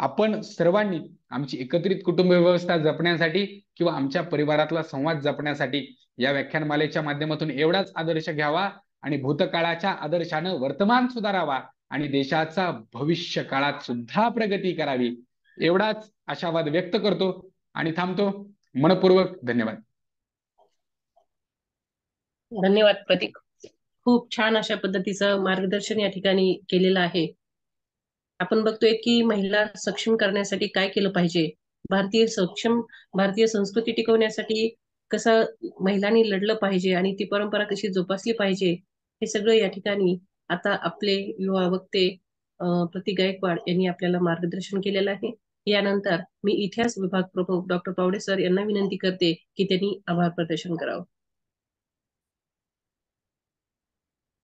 आपण सर्वांनी आमची एकत्रित कुटुंब व्यवस्था जपण्यासाठी किंवा आमच्या परिवारातला संवाद जपण्यासाठी या व्याख्यानमालेच्या माध्यमातून एवढाच आदर्श घ्यावा आणि भूतकाळाच्या आदर्शानं वर्तमान सुधारावा आणि देशाचा भविष्य काळात सुद्धा प्रगती करावी एवढाच आशावाद व्यक्त करतो आणि थांबतो मनपूर्वक धन्यवाद धन्यवाद प्रतीक खूप छान अशा पद्धतीचं मार्गदर्शन या ठिकाणी केलेलं आहे आपण बघतोय की महिला सक्षम करण्यासाठी काय केलं पाहिजे भारतीय सक्षम भारतीय संस्कृती टिकवण्यासाठी कसं महिलांनी लढलं पाहिजे आणि ती परंपरा कशी जोपासली पाहिजे हे सगळं या ठिकाणी आता आपले युवा वक्ते प्रतीक गायकवाड यांनी आपल्याला मार्गदर्शन केलेलं आहे यानंतर मी इतिहास विभाग प्रमुख डॉक्टर पावडे सर यांना विनंती करते की त्यांनी आभार प्रदर्शन करावं